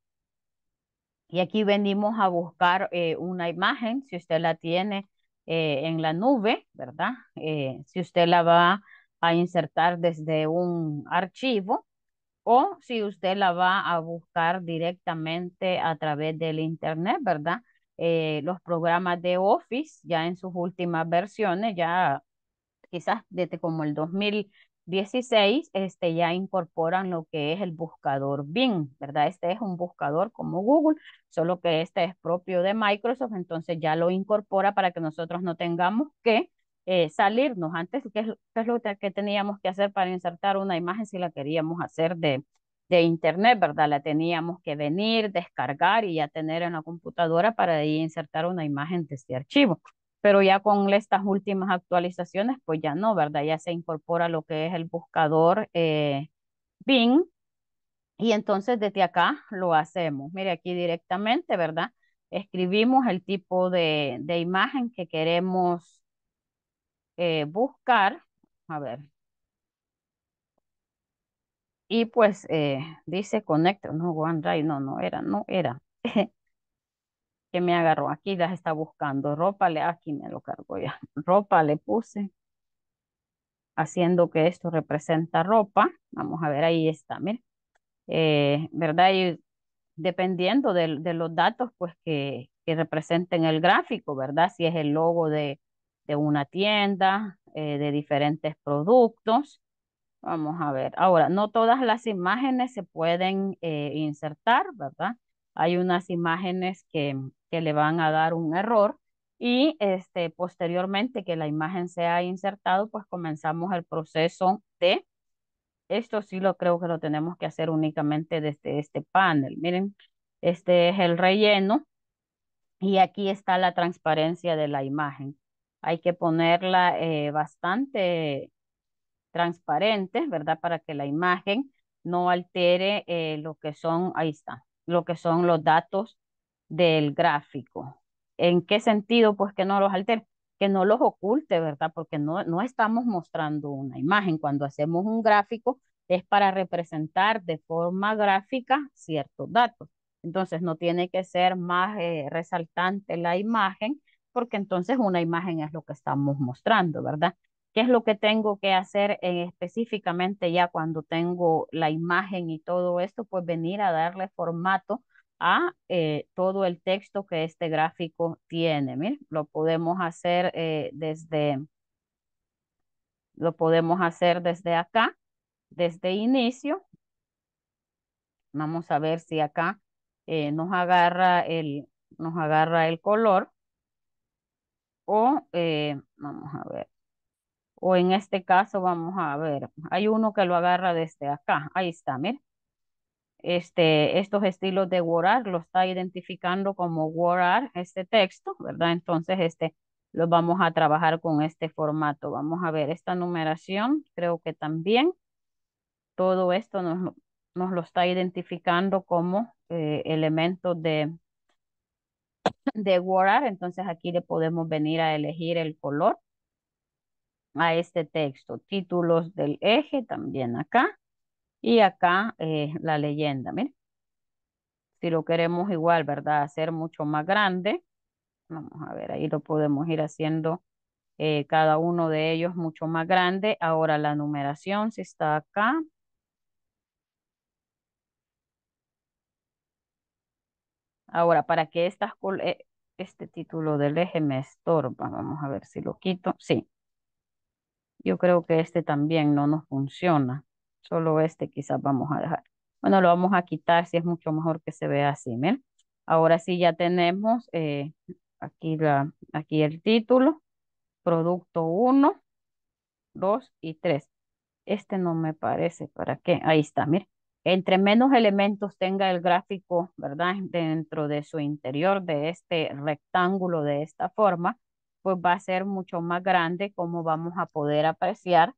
Y aquí venimos a buscar eh, una imagen, si usted la tiene eh, en la nube, ¿verdad? si usted la va insertar desde un archivo o si usted la va a buscar directamente a través del internet, ¿verdad? Eh, los programas de Office ya en sus últimas versiones, ya quizás desde como el 2016, este, ya incorporan lo que es el buscador Bing, ¿verdad? Este es un buscador como Google, solo que este es propio de Microsoft, entonces ya lo incorpora para que nosotros no tengamos que eh, salirnos antes, que es, lo que teníamos que hacer para insertar una imagen si la queríamos hacer de, internet, ¿verdad? La teníamos que venir, descargar y ya tener en la computadora para ahí insertar una imagen de este archivo. Pero ya con estas últimas actualizaciones, pues ya no, ¿verdad? Ya se incorpora lo que es el buscador eh, Bing y entonces desde acá lo hacemos. Mire aquí directamente, ¿verdad? Escribimos el tipo de, de imagen que queremos eh, buscar, a ver, y pues eh, dice connect, no, OneDrive, no, no era, no era. que me agarró aquí, ya está buscando. Ropa le, aquí me lo cargo ya. Ropa le puse. Haciendo que esto representa ropa. Vamos a ver, ahí está, miren eh, ¿Verdad? Y dependiendo de, de los datos, pues que, que representen el gráfico, ¿verdad? Si es el logo de, de una tienda, eh, de diferentes productos. Vamos a ver. Ahora, no todas las imágenes se pueden eh, insertar, ¿verdad? Hay unas imágenes que, que le van a dar un error y este, posteriormente que la imagen sea insertado, pues comenzamos el proceso de, esto sí lo creo que lo tenemos que hacer únicamente desde este panel. Miren, este es el relleno y aquí está la transparencia de la imagen hay que ponerla eh, bastante transparente, ¿verdad? Para que la imagen no altere eh, lo que son, ahí está, lo que son los datos del gráfico. ¿En qué sentido? Pues que no los altere, que no los oculte, ¿verdad? Porque no, no estamos mostrando una imagen. Cuando hacemos un gráfico es para representar de forma gráfica ciertos datos. Entonces no tiene que ser más eh, resaltante la imagen, porque entonces una imagen es lo que estamos mostrando, ¿verdad? ¿Qué es lo que tengo que hacer específicamente ya cuando tengo la imagen y todo esto? Pues venir a darle formato a eh, todo el texto que este gráfico tiene. lo podemos hacer eh, desde, lo podemos hacer desde acá, desde inicio. Vamos a ver si acá eh, nos agarra el, nos agarra el color o eh, vamos a ver, o en este caso vamos a ver, hay uno que lo agarra desde acá, ahí está, miren. Este, estos estilos de WordArt lo está identificando como WordArt este texto, ¿verdad? Entonces, este, lo vamos a trabajar con este formato. Vamos a ver esta numeración, creo que también todo esto nos, nos lo está identificando como eh, elementos de, de guardar, entonces aquí le podemos venir a elegir el color a este texto, títulos del eje también acá y acá eh, la leyenda, miren. Si lo queremos igual, ¿verdad? Hacer mucho más grande. Vamos a ver, ahí lo podemos ir haciendo eh, cada uno de ellos mucho más grande. Ahora la numeración, si está acá, Ahora, ¿para que eh, este título del eje me estorba? Vamos a ver si lo quito. Sí. Yo creo que este también no nos funciona. Solo este quizás vamos a dejar. Bueno, lo vamos a quitar si es mucho mejor que se vea así. ¿ven? Ahora sí ya tenemos eh, aquí, la, aquí el título. Producto 1, 2 y 3. Este no me parece. ¿Para qué? Ahí está, mire. Entre menos elementos tenga el gráfico, ¿verdad? Dentro de su interior, de este rectángulo, de esta forma, pues va a ser mucho más grande como vamos a poder apreciar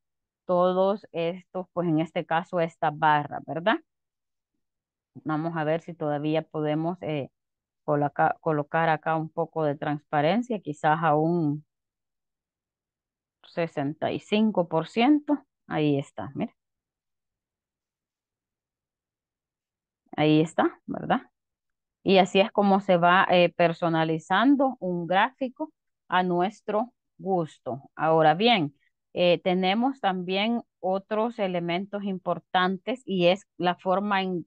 todos estos, pues en este caso esta barra, ¿verdad? Vamos a ver si todavía podemos eh, colocar acá un poco de transparencia, quizás a un 65%. Ahí está, mira. Ahí está, ¿verdad? Y así es como se va eh, personalizando un gráfico a nuestro gusto. Ahora bien, eh, tenemos también otros elementos importantes y es la forma en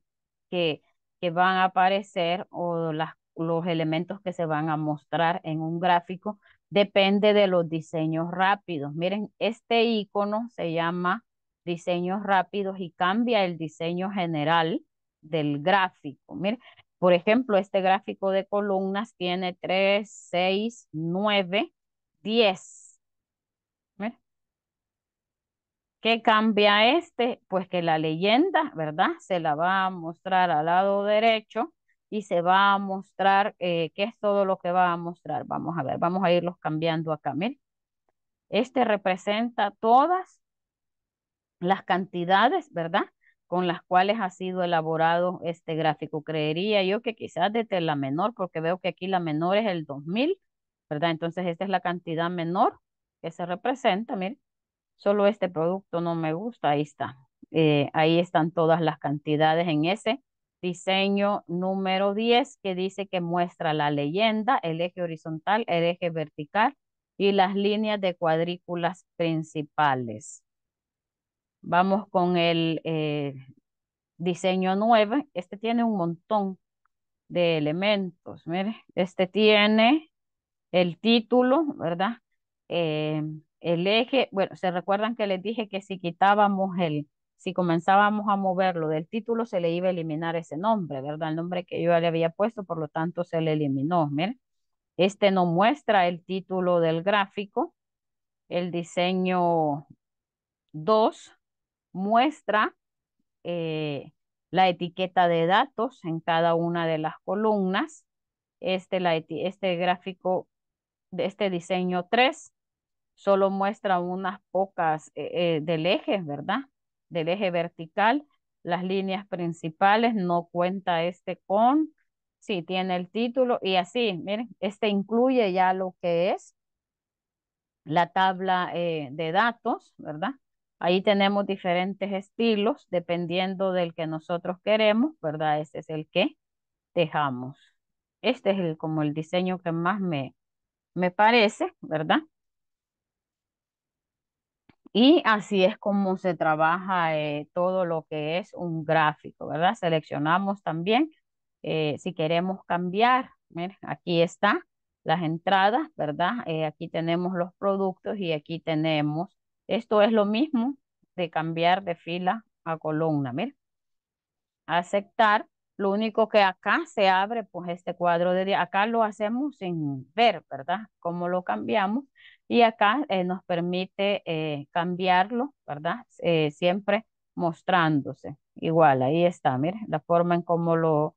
que, que van a aparecer o las, los elementos que se van a mostrar en un gráfico depende de los diseños rápidos. Miren, este icono se llama diseños rápidos y cambia el diseño general del gráfico. Mire, por ejemplo, este gráfico de columnas tiene 3, 6, 9, 10. ¿Qué cambia este? Pues que la leyenda, ¿verdad? Se la va a mostrar al lado derecho y se va a mostrar eh, qué es todo lo que va a mostrar. Vamos a ver, vamos a irlos cambiando acá. miren, Este representa todas las cantidades, ¿verdad? con las cuales ha sido elaborado este gráfico. Creería yo que quizás desde la menor, porque veo que aquí la menor es el 2000, ¿verdad? Entonces esta es la cantidad menor que se representa, miren. Solo este producto no me gusta, ahí está. Eh, ahí están todas las cantidades en ese diseño número 10 que dice que muestra la leyenda, el eje horizontal, el eje vertical y las líneas de cuadrículas principales. Vamos con el eh, diseño 9. Este tiene un montón de elementos. Mire, este tiene el título, ¿verdad? Eh, el eje, bueno, se recuerdan que les dije que si quitábamos el, si comenzábamos a moverlo del título, se le iba a eliminar ese nombre, ¿verdad? El nombre que yo le había puesto, por lo tanto, se le eliminó, miren. Este no muestra el título del gráfico. El diseño 2 muestra eh, la etiqueta de datos en cada una de las columnas. Este, la, este gráfico, de este diseño 3, solo muestra unas pocas eh, eh, del eje, ¿verdad? Del eje vertical, las líneas principales, no cuenta este con, sí, tiene el título y así, miren, este incluye ya lo que es la tabla de datos, ¿verdad? Ahí tenemos diferentes estilos, dependiendo del que nosotros queremos, ¿verdad? Este es el que dejamos. Este es el, como el diseño que más me, me parece, ¿verdad? Y así es como se trabaja eh, todo lo que es un gráfico, ¿verdad? Seleccionamos también eh, si queremos cambiar. aquí está las entradas, ¿verdad? Eh, aquí tenemos los productos y aquí tenemos esto es lo mismo de cambiar de fila a columna, mira. Aceptar, lo único que acá se abre, pues este cuadro de acá lo hacemos sin ver, ¿verdad? Cómo lo cambiamos. Y acá eh, nos permite eh, cambiarlo, ¿verdad? Eh, siempre mostrándose. Igual, ahí está, mire, la forma en cómo lo,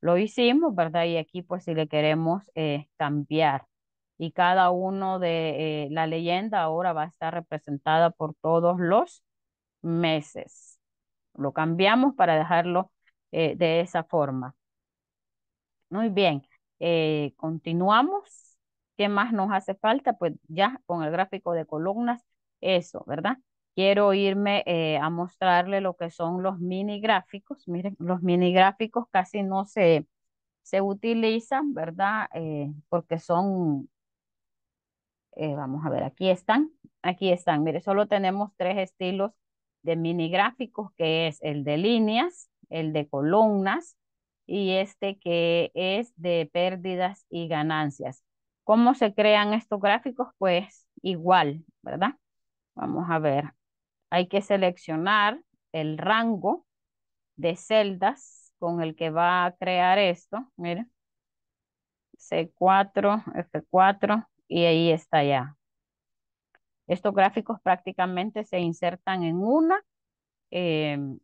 lo hicimos, ¿verdad? Y aquí pues si le queremos cambiar y cada uno de eh, la leyenda ahora va a estar representada por todos los meses. Lo cambiamos para dejarlo eh, de esa forma. Muy bien, eh, continuamos. ¿Qué más nos hace falta? Pues ya con el gráfico de columnas, eso, ¿verdad? Quiero irme a mostrarle lo que son los mini gráficos. Miren, los mini gráficos casi no se, se utilizan, ¿verdad? porque son eh, vamos a ver, aquí están, aquí están, mire, solo tenemos tres estilos de mini gráficos, que es el de líneas, el de columnas y este que es de pérdidas y ganancias. ¿Cómo se crean estos gráficos? Pues igual, ¿verdad? Vamos a ver. Hay que seleccionar el rango de celdas con el que va a crear esto. mire, C4, F4, y ahí está ya. Estos gráficos prácticamente se insertan en una em,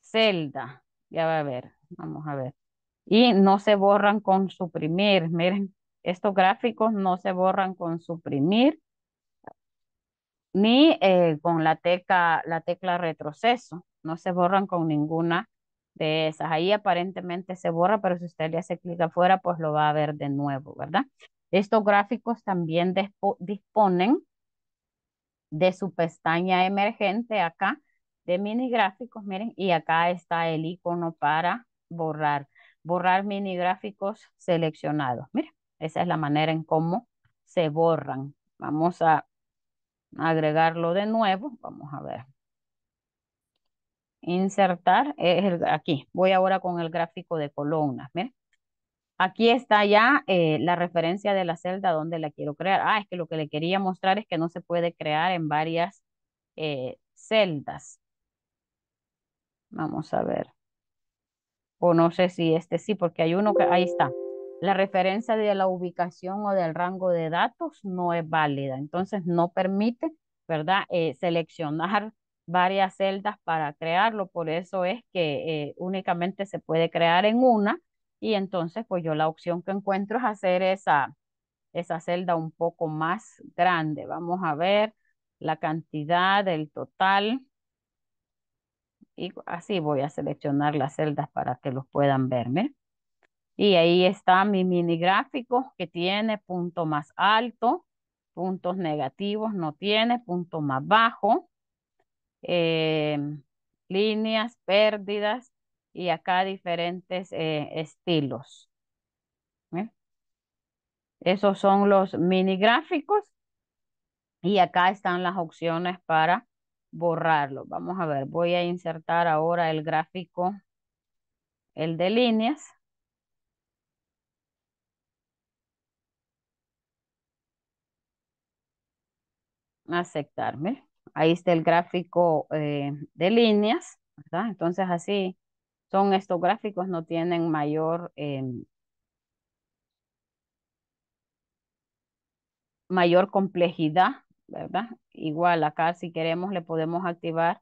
celda. Ya va a ver, vamos a ver. Y no se borran con suprimir. Miren, estos gráficos no se borran con suprimir ni eh, con la, la tecla retroceso. No se borran con ninguna de esas. Ahí aparentemente se borra, pero si usted le hace clic afuera, pues lo va a ver de nuevo, ¿verdad? Estos gráficos también disponen de su pestaña emergente acá, de mini gráficos, miren, y acá está el icono para borrar, borrar mini gráficos seleccionados. Miren, esa es la manera en cómo se borran. Vamos a agregarlo de nuevo, vamos a ver. Insertar, es aquí, voy ahora con el gráfico de columnas, miren. Aquí está ya eh, la referencia de la celda donde la quiero crear. Ah, es que lo que le quería mostrar es que no se puede crear en varias eh, celdas. Vamos a ver. O no sé si este sí, porque hay uno que ahí está. La referencia de la ubicación o del rango de datos no es válida. Entonces no permite, ¿verdad? Eh, seleccionar varias celdas para crearlo. Por eso es que únicamente se puede crear en una y entonces, pues yo la opción que encuentro es hacer esa, esa celda un poco más grande. Vamos a ver la cantidad el total. Y así voy a seleccionar las celdas para que los puedan verme. Y ahí está mi mini gráfico que tiene punto más alto, puntos negativos no tiene, punto más bajo, eh, líneas, pérdidas, y acá diferentes eh, estilos. ¿eh? Esos son los mini gráficos y acá están las opciones para borrarlo. Vamos a ver, voy a insertar ahora el gráfico, el de líneas. Aceptarme. Ahí está el gráfico eh, de líneas, Entonces así son estos gráficos, no tienen mayor, em, mayor complejidad, ¿verdad? Igual acá si queremos le podemos activar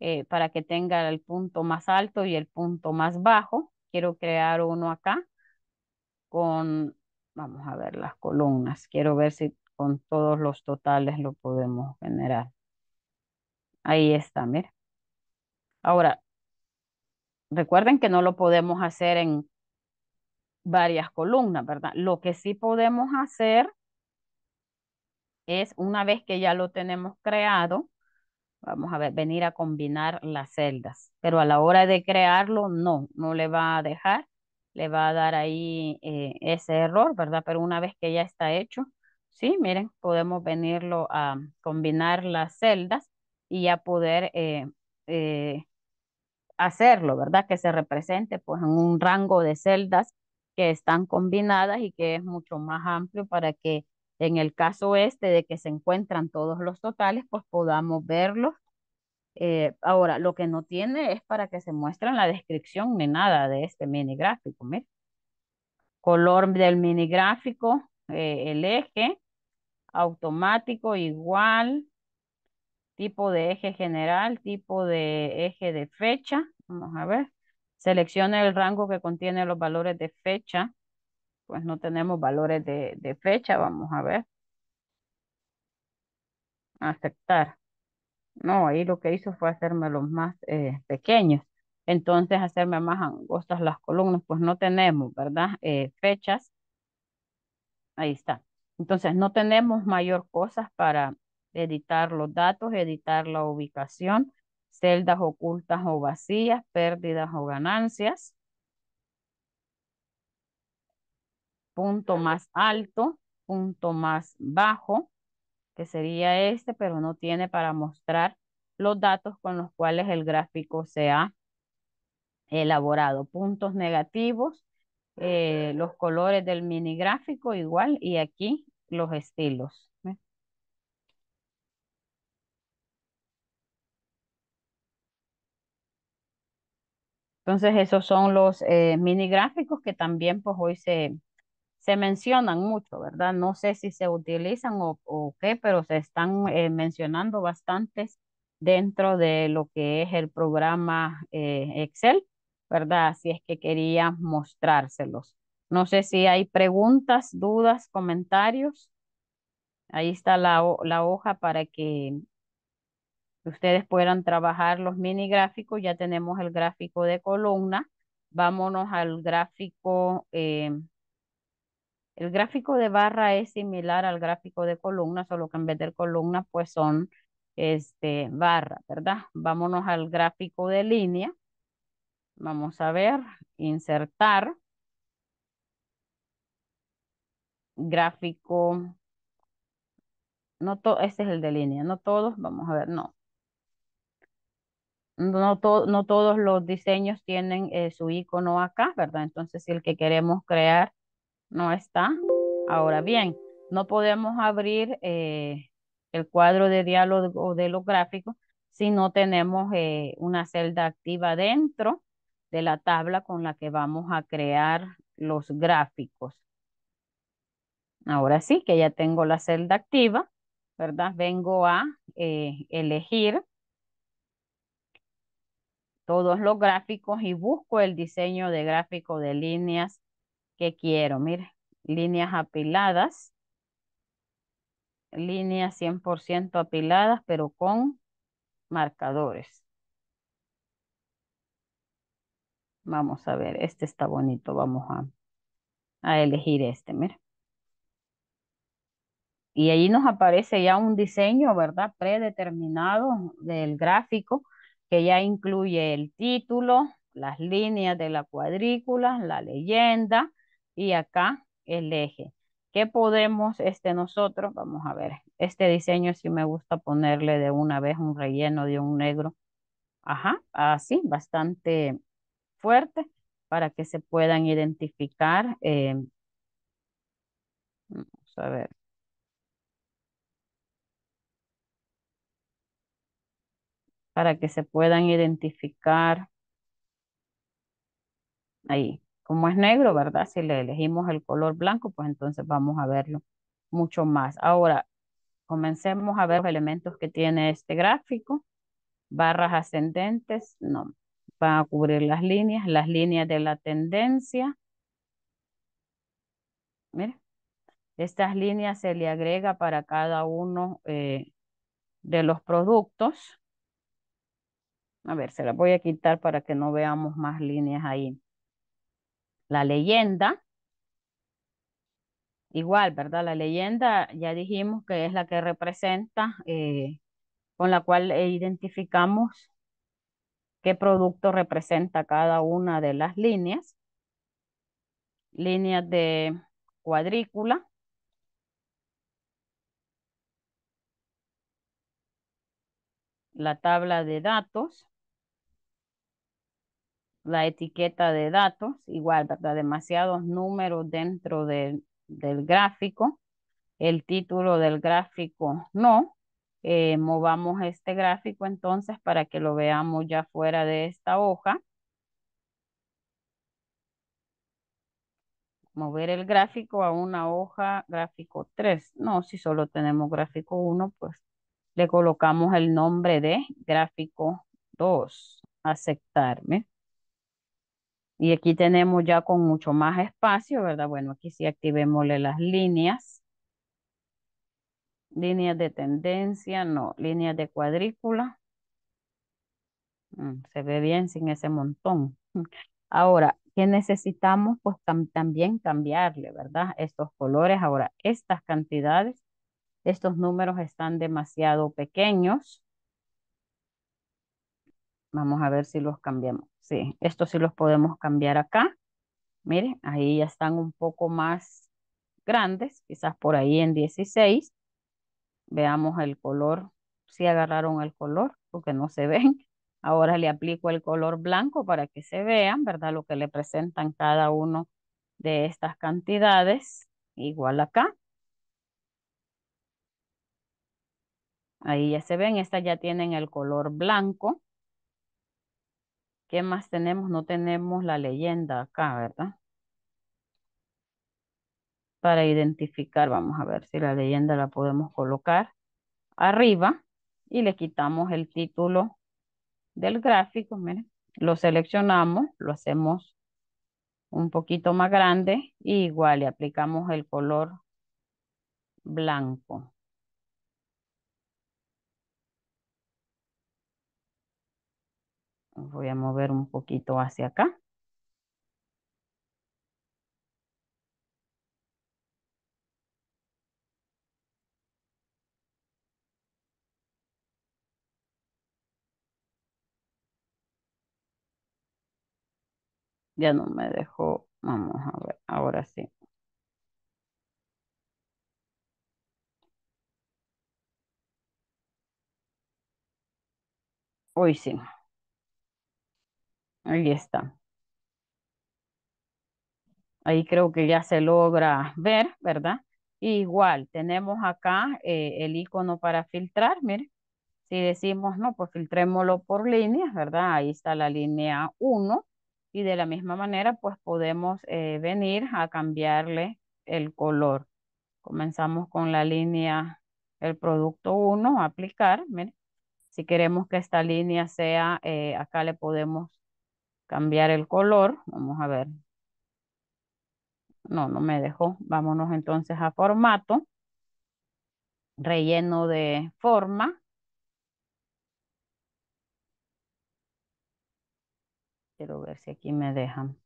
eh, para que tenga el punto más alto y el punto más bajo. Quiero crear uno acá con, vamos a ver las columnas, quiero ver si con todos los totales lo podemos generar. Ahí está, mira. Ahora, Recuerden que no lo podemos hacer en varias columnas, ¿verdad? Lo que sí podemos hacer es, una vez que ya lo tenemos creado, vamos a ver, venir a combinar las celdas. Pero a la hora de crearlo, no, no le va a dejar, le va a dar ahí eh, ese error, ¿verdad? Pero una vez que ya está hecho, sí, miren, podemos venirlo a combinar las celdas y ya poder eh, eh, hacerlo, ¿verdad? Que se represente pues en un rango de celdas que están combinadas y que es mucho más amplio para que en el caso este de que se encuentran todos los totales, pues podamos verlos. Eh, ahora, lo que no tiene es para que se muestre en la descripción ni nada de este mini gráfico. Color del mini gráfico, eh, el eje, automático, igual, tipo de eje general, tipo de eje de fecha. Vamos a ver. Seleccione el rango que contiene los valores de fecha. Pues no tenemos valores de, fecha. Vamos a ver. Aceptar. No, ahí lo que hizo fue hacerme los más eh, pequeños. Entonces, hacerme más angostas las columnas. Pues no tenemos, ¿verdad? Eh, fechas. Ahí está. Entonces, no tenemos mayor cosas para editar los datos, editar la ubicación, celdas ocultas o vacías, pérdidas o ganancias, punto más alto, punto más bajo, que sería este, pero no tiene para mostrar los datos con los cuales el gráfico se ha elaborado. Puntos negativos, eh, los colores del mini gráfico igual y aquí los estilos. Entonces, esos son los eh, mini gráficos que también pues hoy se, se mencionan mucho, ¿verdad? No sé si se utilizan o, qué, pero se están eh, mencionando bastantes dentro de lo que es el programa eh, Excel, ¿verdad? Si es que quería mostrárselos. No sé si hay preguntas, dudas, comentarios. Ahí está la, la hoja para que ustedes puedan trabajar los mini gráficos. Ya tenemos el gráfico de columna. Vámonos al gráfico. Eh, el gráfico de barra es similar al gráfico de columna, solo que en vez de columna, pues son este, barra, ¿verdad? Vámonos al gráfico de línea. Vamos a ver, insertar. Gráfico. No todo, este es el de línea, no todos, vamos a ver, no no, no todos los diseños tienen eh, su icono acá, ¿verdad? Entonces, si el que queremos crear no está. Ahora bien, no podemos abrir eh, el cuadro de diálogo de los gráficos si no tenemos eh, una celda activa dentro de la tabla con la que vamos a crear los gráficos. Ahora sí que ya tengo la celda activa, ¿verdad? Vengo a elegir todos los gráficos y busco el diseño de gráfico de líneas que quiero. Mire, líneas apiladas, líneas 100% apiladas, pero con marcadores. Vamos a ver, este está bonito, vamos a, a elegir este, mire. Y ahí nos aparece ya un diseño, ¿verdad? Predeterminado del gráfico que ya incluye el título, las líneas de la cuadrícula, la leyenda y acá el eje. ¿Qué podemos este nosotros? Vamos a ver, este diseño sí me gusta ponerle de una vez un relleno de un negro. Ajá, así, bastante fuerte para que se puedan identificar. Eh, vamos a ver, para que se puedan identificar. Ahí, como es negro, ¿verdad? Si le elegimos el color blanco, pues entonces vamos a verlo mucho más. Ahora, comencemos a ver los elementos que tiene este gráfico. Barras ascendentes, no. Va a cubrir las líneas, las líneas de la tendencia. Mira, estas líneas se le agrega para cada uno eh, de los productos. A ver, se las voy a quitar para que no veamos más líneas ahí. La leyenda. Igual, ¿verdad? La leyenda ya dijimos que es la que representa, eh, con la cual identificamos qué producto representa cada una de las líneas. Líneas de cuadrícula. La tabla de datos la etiqueta de datos, igual, ¿verdad? Demasiados números dentro del gráfico, el título del gráfico no. Eh, movamos este gráfico entonces para que lo veamos ya fuera de esta hoja. Mover el gráfico a una hoja gráfico 3. No, si solo tenemos gráfico 1, pues le colocamos el nombre de gráfico 2. Aceptarme. Y aquí tenemos ya con mucho más espacio, ¿verdad? Bueno, aquí sí activémosle las líneas. Líneas de tendencia, no, líneas de cuadrícula. Mm, se ve bien sin ese montón. Ahora, ¿qué necesitamos? Pues también cambiarle, ¿verdad? Estos colores. Ahora, estas cantidades, estos números están demasiado pequeños. Vamos a ver si los cambiamos. Sí, estos sí los podemos cambiar acá. Miren, ahí ya están un poco más grandes, quizás por ahí en 16. Veamos el color, si agarraron el color, porque no se ven. Ahora le aplico el color blanco para que se vean, ¿verdad? Lo que le presentan cada uno de estas cantidades, igual acá. Ahí ya se ven, estas ya tienen el color blanco. ¿Qué más tenemos? No tenemos la leyenda acá, ¿verdad? Para identificar, vamos a ver si la leyenda la podemos colocar arriba y le quitamos el título del gráfico, miren, lo seleccionamos, lo hacemos un poquito más grande y igual le aplicamos el color blanco. Voy a mover un poquito hacia acá. Ya no me dejó. Vamos a ver, ahora sí. Hoy sí. Ahí está. Ahí creo que ya se logra ver, ¿verdad? igual, tenemos acá eh, el icono para filtrar, mire. Si decimos, no, pues filtrémoslo por líneas, ¿verdad? Ahí está la línea 1. Y de la misma manera, pues podemos eh, venir a cambiarle el color. Comenzamos con la línea, el producto 1, aplicar, Si queremos que esta línea sea, eh, acá le podemos cambiar el color. Vamos a ver. No, no me dejó. Vámonos entonces a formato. Relleno de forma. Quiero ver si aquí me dejan.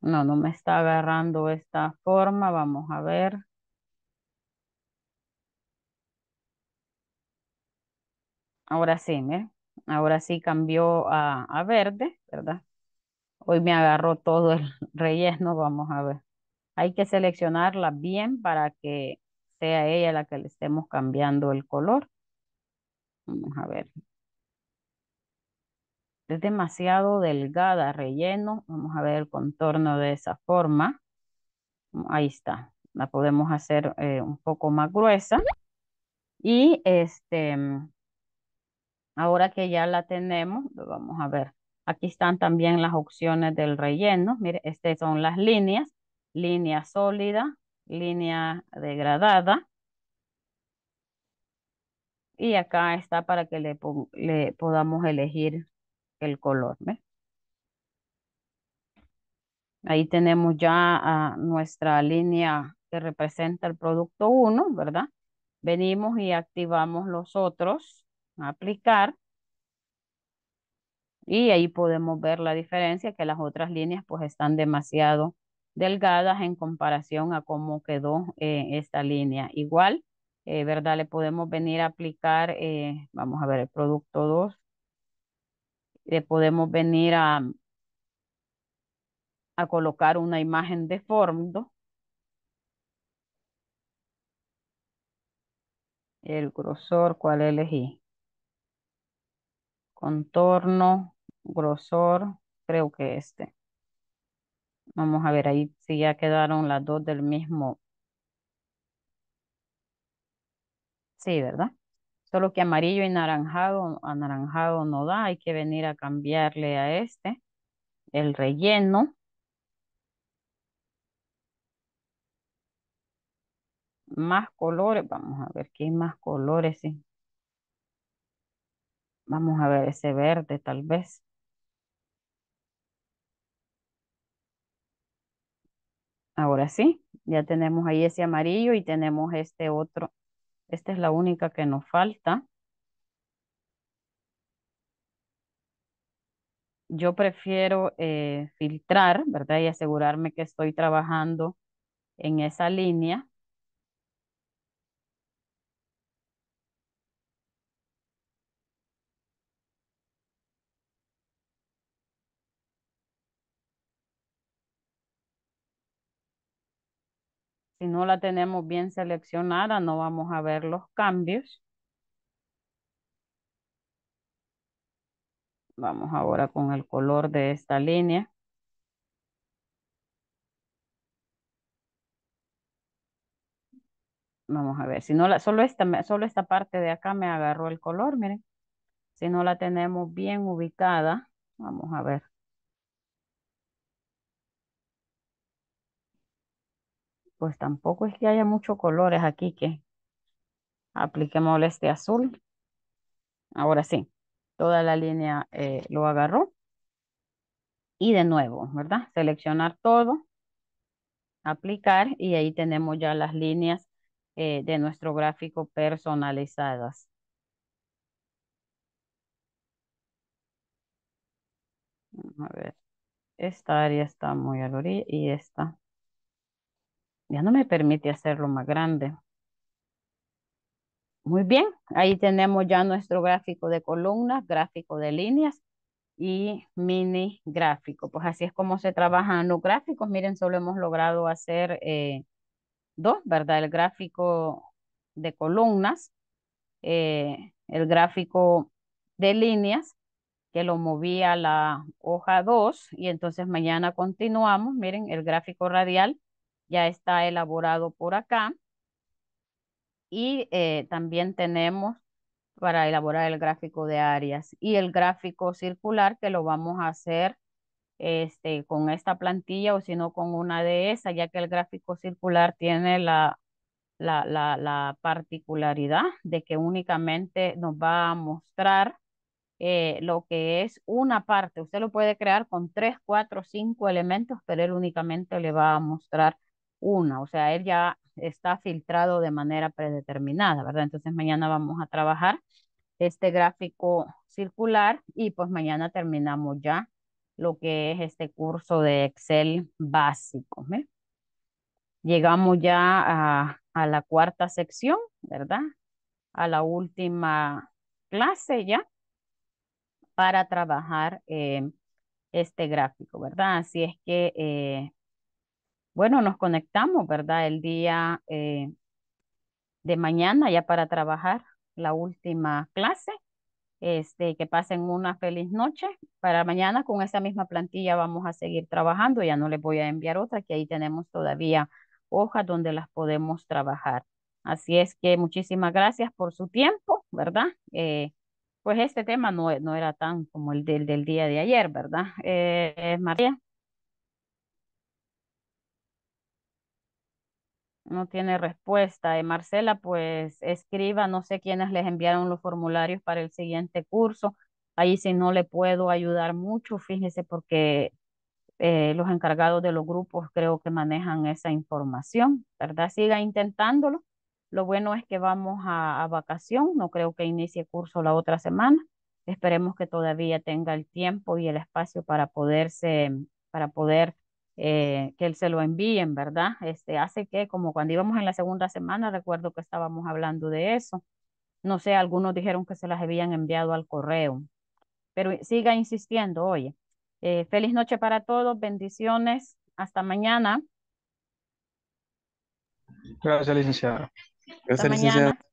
No, no me está agarrando esta forma. Vamos a ver. Ahora sí, ¿eh? Ahora sí cambió a, verde, ¿verdad? Hoy me agarró todo el relleno, vamos a ver. Hay que seleccionarla bien para que sea ella la que le estemos cambiando el color. Vamos a ver. Es demasiado delgada, relleno. Vamos a ver el contorno de esa forma. Ahí está. La podemos hacer eh, un poco más gruesa. Y este, Ahora que ya la tenemos, vamos a ver. Aquí están también las opciones del relleno. Mire, estas son las líneas. Línea sólida, línea degradada. Y acá está para que le, podamos elegir el color. Ahí tenemos ya nuestra línea que representa el producto 1, ¿verdad? Venimos y activamos los otros aplicar. Y ahí podemos ver la diferencia que las otras líneas pues están demasiado delgadas en comparación a cómo quedó eh, esta línea. Igual, eh, ¿verdad? Le podemos venir a aplicar, eh, vamos a ver, el producto 2. Le podemos venir a, a colocar una imagen de fondo. El grosor, ¿cuál elegí? contorno, grosor, creo que este. Vamos a ver ahí si ya quedaron las dos del mismo. Sí, ¿verdad? Solo que amarillo y naranjado, anaranjado no da, hay que venir a cambiarle a este el relleno. Más colores, vamos a ver qué más colores, sí. Vamos a ver ese verde tal vez. Ahora sí, ya tenemos ahí ese amarillo y tenemos este otro. Esta es la única que nos falta. Yo prefiero eh, filtrar, ¿verdad? Y asegurarme que estoy trabajando en esa línea si no la tenemos bien seleccionada, no vamos a ver los cambios. Vamos ahora con el color de esta línea. Vamos a ver, si no la, solo esta, solo esta parte de acá me agarró el color, miren. Si no la tenemos bien ubicada, vamos a ver. pues tampoco es que haya muchos colores aquí que apliquemos este azul. Ahora sí, toda la línea eh, lo agarró. Y de nuevo, ¿verdad? Seleccionar todo, aplicar y ahí tenemos ya las líneas eh, de nuestro gráfico personalizadas. A ver, esta área está muy al orilla y esta ya no me permite hacerlo más grande. Muy bien, ahí tenemos ya nuestro gráfico de columnas, gráfico de líneas y mini gráfico. Pues así es como se trabajan los gráficos. Miren, solo hemos logrado hacer eh, dos, ¿verdad? El gráfico de columnas, eh, el gráfico de líneas, que lo moví a la hoja 2 y entonces mañana continuamos. Miren, el gráfico radial ya está elaborado por acá. Y eh, también tenemos para elaborar el gráfico de áreas y el gráfico circular que lo vamos a hacer este, con esta plantilla o si no con una de esas, ya que el gráfico circular tiene la, la, la, la particularidad de que únicamente nos va a mostrar eh, lo que es una parte. Usted lo puede crear con tres, cuatro, cinco elementos, pero él únicamente le va a mostrar una, o sea, él ya está filtrado de manera predeterminada, ¿verdad? Entonces mañana vamos a trabajar este gráfico circular y pues mañana terminamos ya lo que es este curso de Excel básico. Llegamos ya a, la cuarta sección, ¿verdad? A la última clase ya para trabajar eh, este gráfico, ¿verdad? Así es que eh, bueno, nos conectamos, ¿verdad? El día eh, de mañana ya para trabajar la última clase. Este, que pasen una feliz noche. Para mañana con esa misma plantilla vamos a seguir trabajando. Ya no les voy a enviar otra, que ahí tenemos todavía hojas donde las podemos trabajar. Así es que muchísimas gracias por su tiempo, ¿verdad? Eh, pues este tema no, no, era tan como el del, del día de ayer, ¿verdad? Eh, María. no tiene respuesta. Marcela, pues escriba, no sé quiénes les enviaron los formularios para el siguiente curso. Ahí si no le puedo ayudar mucho, fíjese porque eh, los encargados de los grupos creo que manejan esa información, ¿verdad? Siga intentándolo. Lo bueno es que vamos a, a vacación, no creo que inicie curso la otra semana. Esperemos que todavía tenga el tiempo y el espacio para poderse, para poder eh, que él se lo envíen, ¿verdad? Este, hace que como cuando íbamos en la segunda semana, recuerdo que estábamos hablando de eso. No sé, algunos dijeron que se las habían enviado al correo, pero siga insistiendo, oye. Eh, feliz noche para todos, bendiciones, hasta mañana. Gracias, licenciada. Gracias, licenciada.